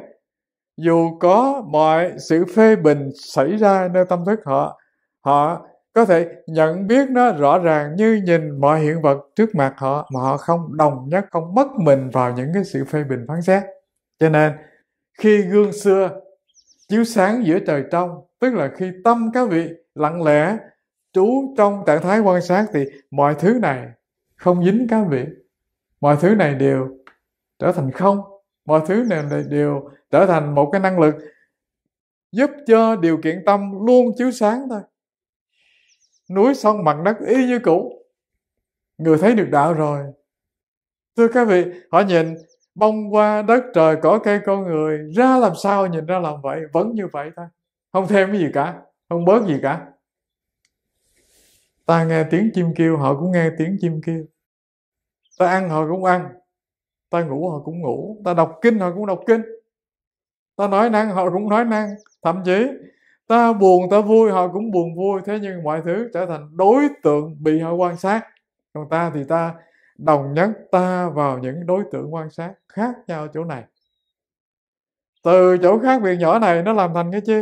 dù có mọi sự phê bình xảy ra nơi tâm thức họ họ có thể nhận biết nó rõ ràng như nhìn mọi hiện vật trước mặt họ mà họ không đồng nhất không mất mình vào những cái sự phê bình phán xét cho nên khi gương xưa chiếu sáng giữa trời trong tức là khi tâm các vị lặng lẽ trú trong trạng thái quan sát thì mọi thứ này không dính các vị mọi thứ này đều trở thành không mọi thứ này đều trở thành một cái năng lực giúp cho điều kiện tâm luôn chiếu sáng thôi núi sông mặt đất y như cũ người thấy được đạo rồi thưa các vị họ nhìn bông hoa đất trời cỏ cây con người ra làm sao nhìn ra làm vậy vẫn như vậy thôi không thêm cái gì cả không bớt gì cả ta nghe tiếng chim kêu họ cũng nghe tiếng chim kêu ta ăn họ cũng ăn ta ngủ họ cũng ngủ ta đọc kinh họ cũng đọc kinh ta nói năng họ cũng nói năng thậm chí ta buồn ta vui họ cũng buồn vui thế nhưng mọi thứ trở thành đối tượng bị họ quan sát còn ta thì ta đồng nhất ta vào những đối tượng quan sát khác nhau chỗ này từ chỗ khác biệt nhỏ này nó làm thành cái chi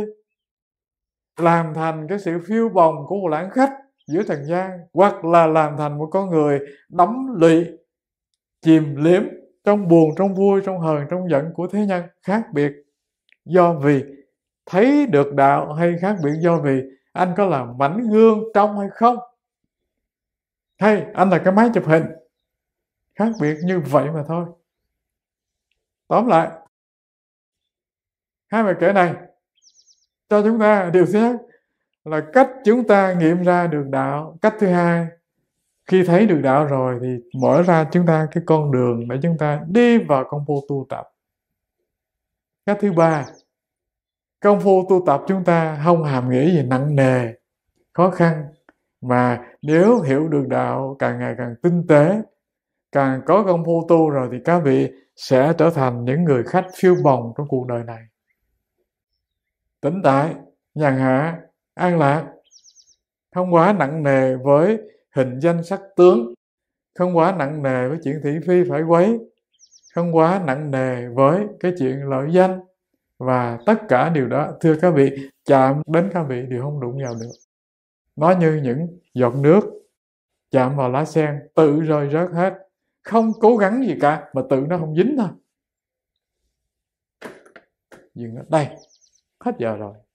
làm thành cái sự phiêu bồng của một lãng khách giữa trần gian hoặc là làm thành một con người đắm lụy chìm liếm trong buồn trong vui trong hờn trong giận của thế nhân khác biệt do vì thấy được đạo hay khác biệt do vì anh có là mảnh gương trong hay không hay anh là cái máy chụp hình khác biệt như vậy mà thôi tóm lại hai bài kể này cho chúng ta điều thứ nhất là cách chúng ta nghiệm ra được đạo cách thứ hai khi thấy được đạo rồi thì mở ra chúng ta cái con đường để chúng ta đi vào công phu tu tập cái thứ ba công phu tu tập chúng ta không hàm nghĩa gì nặng nề khó khăn mà nếu hiểu được đạo càng ngày càng tinh tế càng có công phu tu rồi thì các vị sẽ trở thành những người khách phiêu bồng trong cuộc đời này tỉnh tại nhàn hạ an lạc không quá nặng nề với hình danh sắc tướng không quá nặng nề với chuyện thị phi phải quấy không quá nặng nề với cái chuyện lợi danh và tất cả điều đó thưa các vị chạm đến các vị đều không đụng vào được nó như những giọt nước chạm vào lá sen tự rơi rớt hết không cố gắng gì cả mà tự nó không dính thôi dừng ở đây hết giờ rồi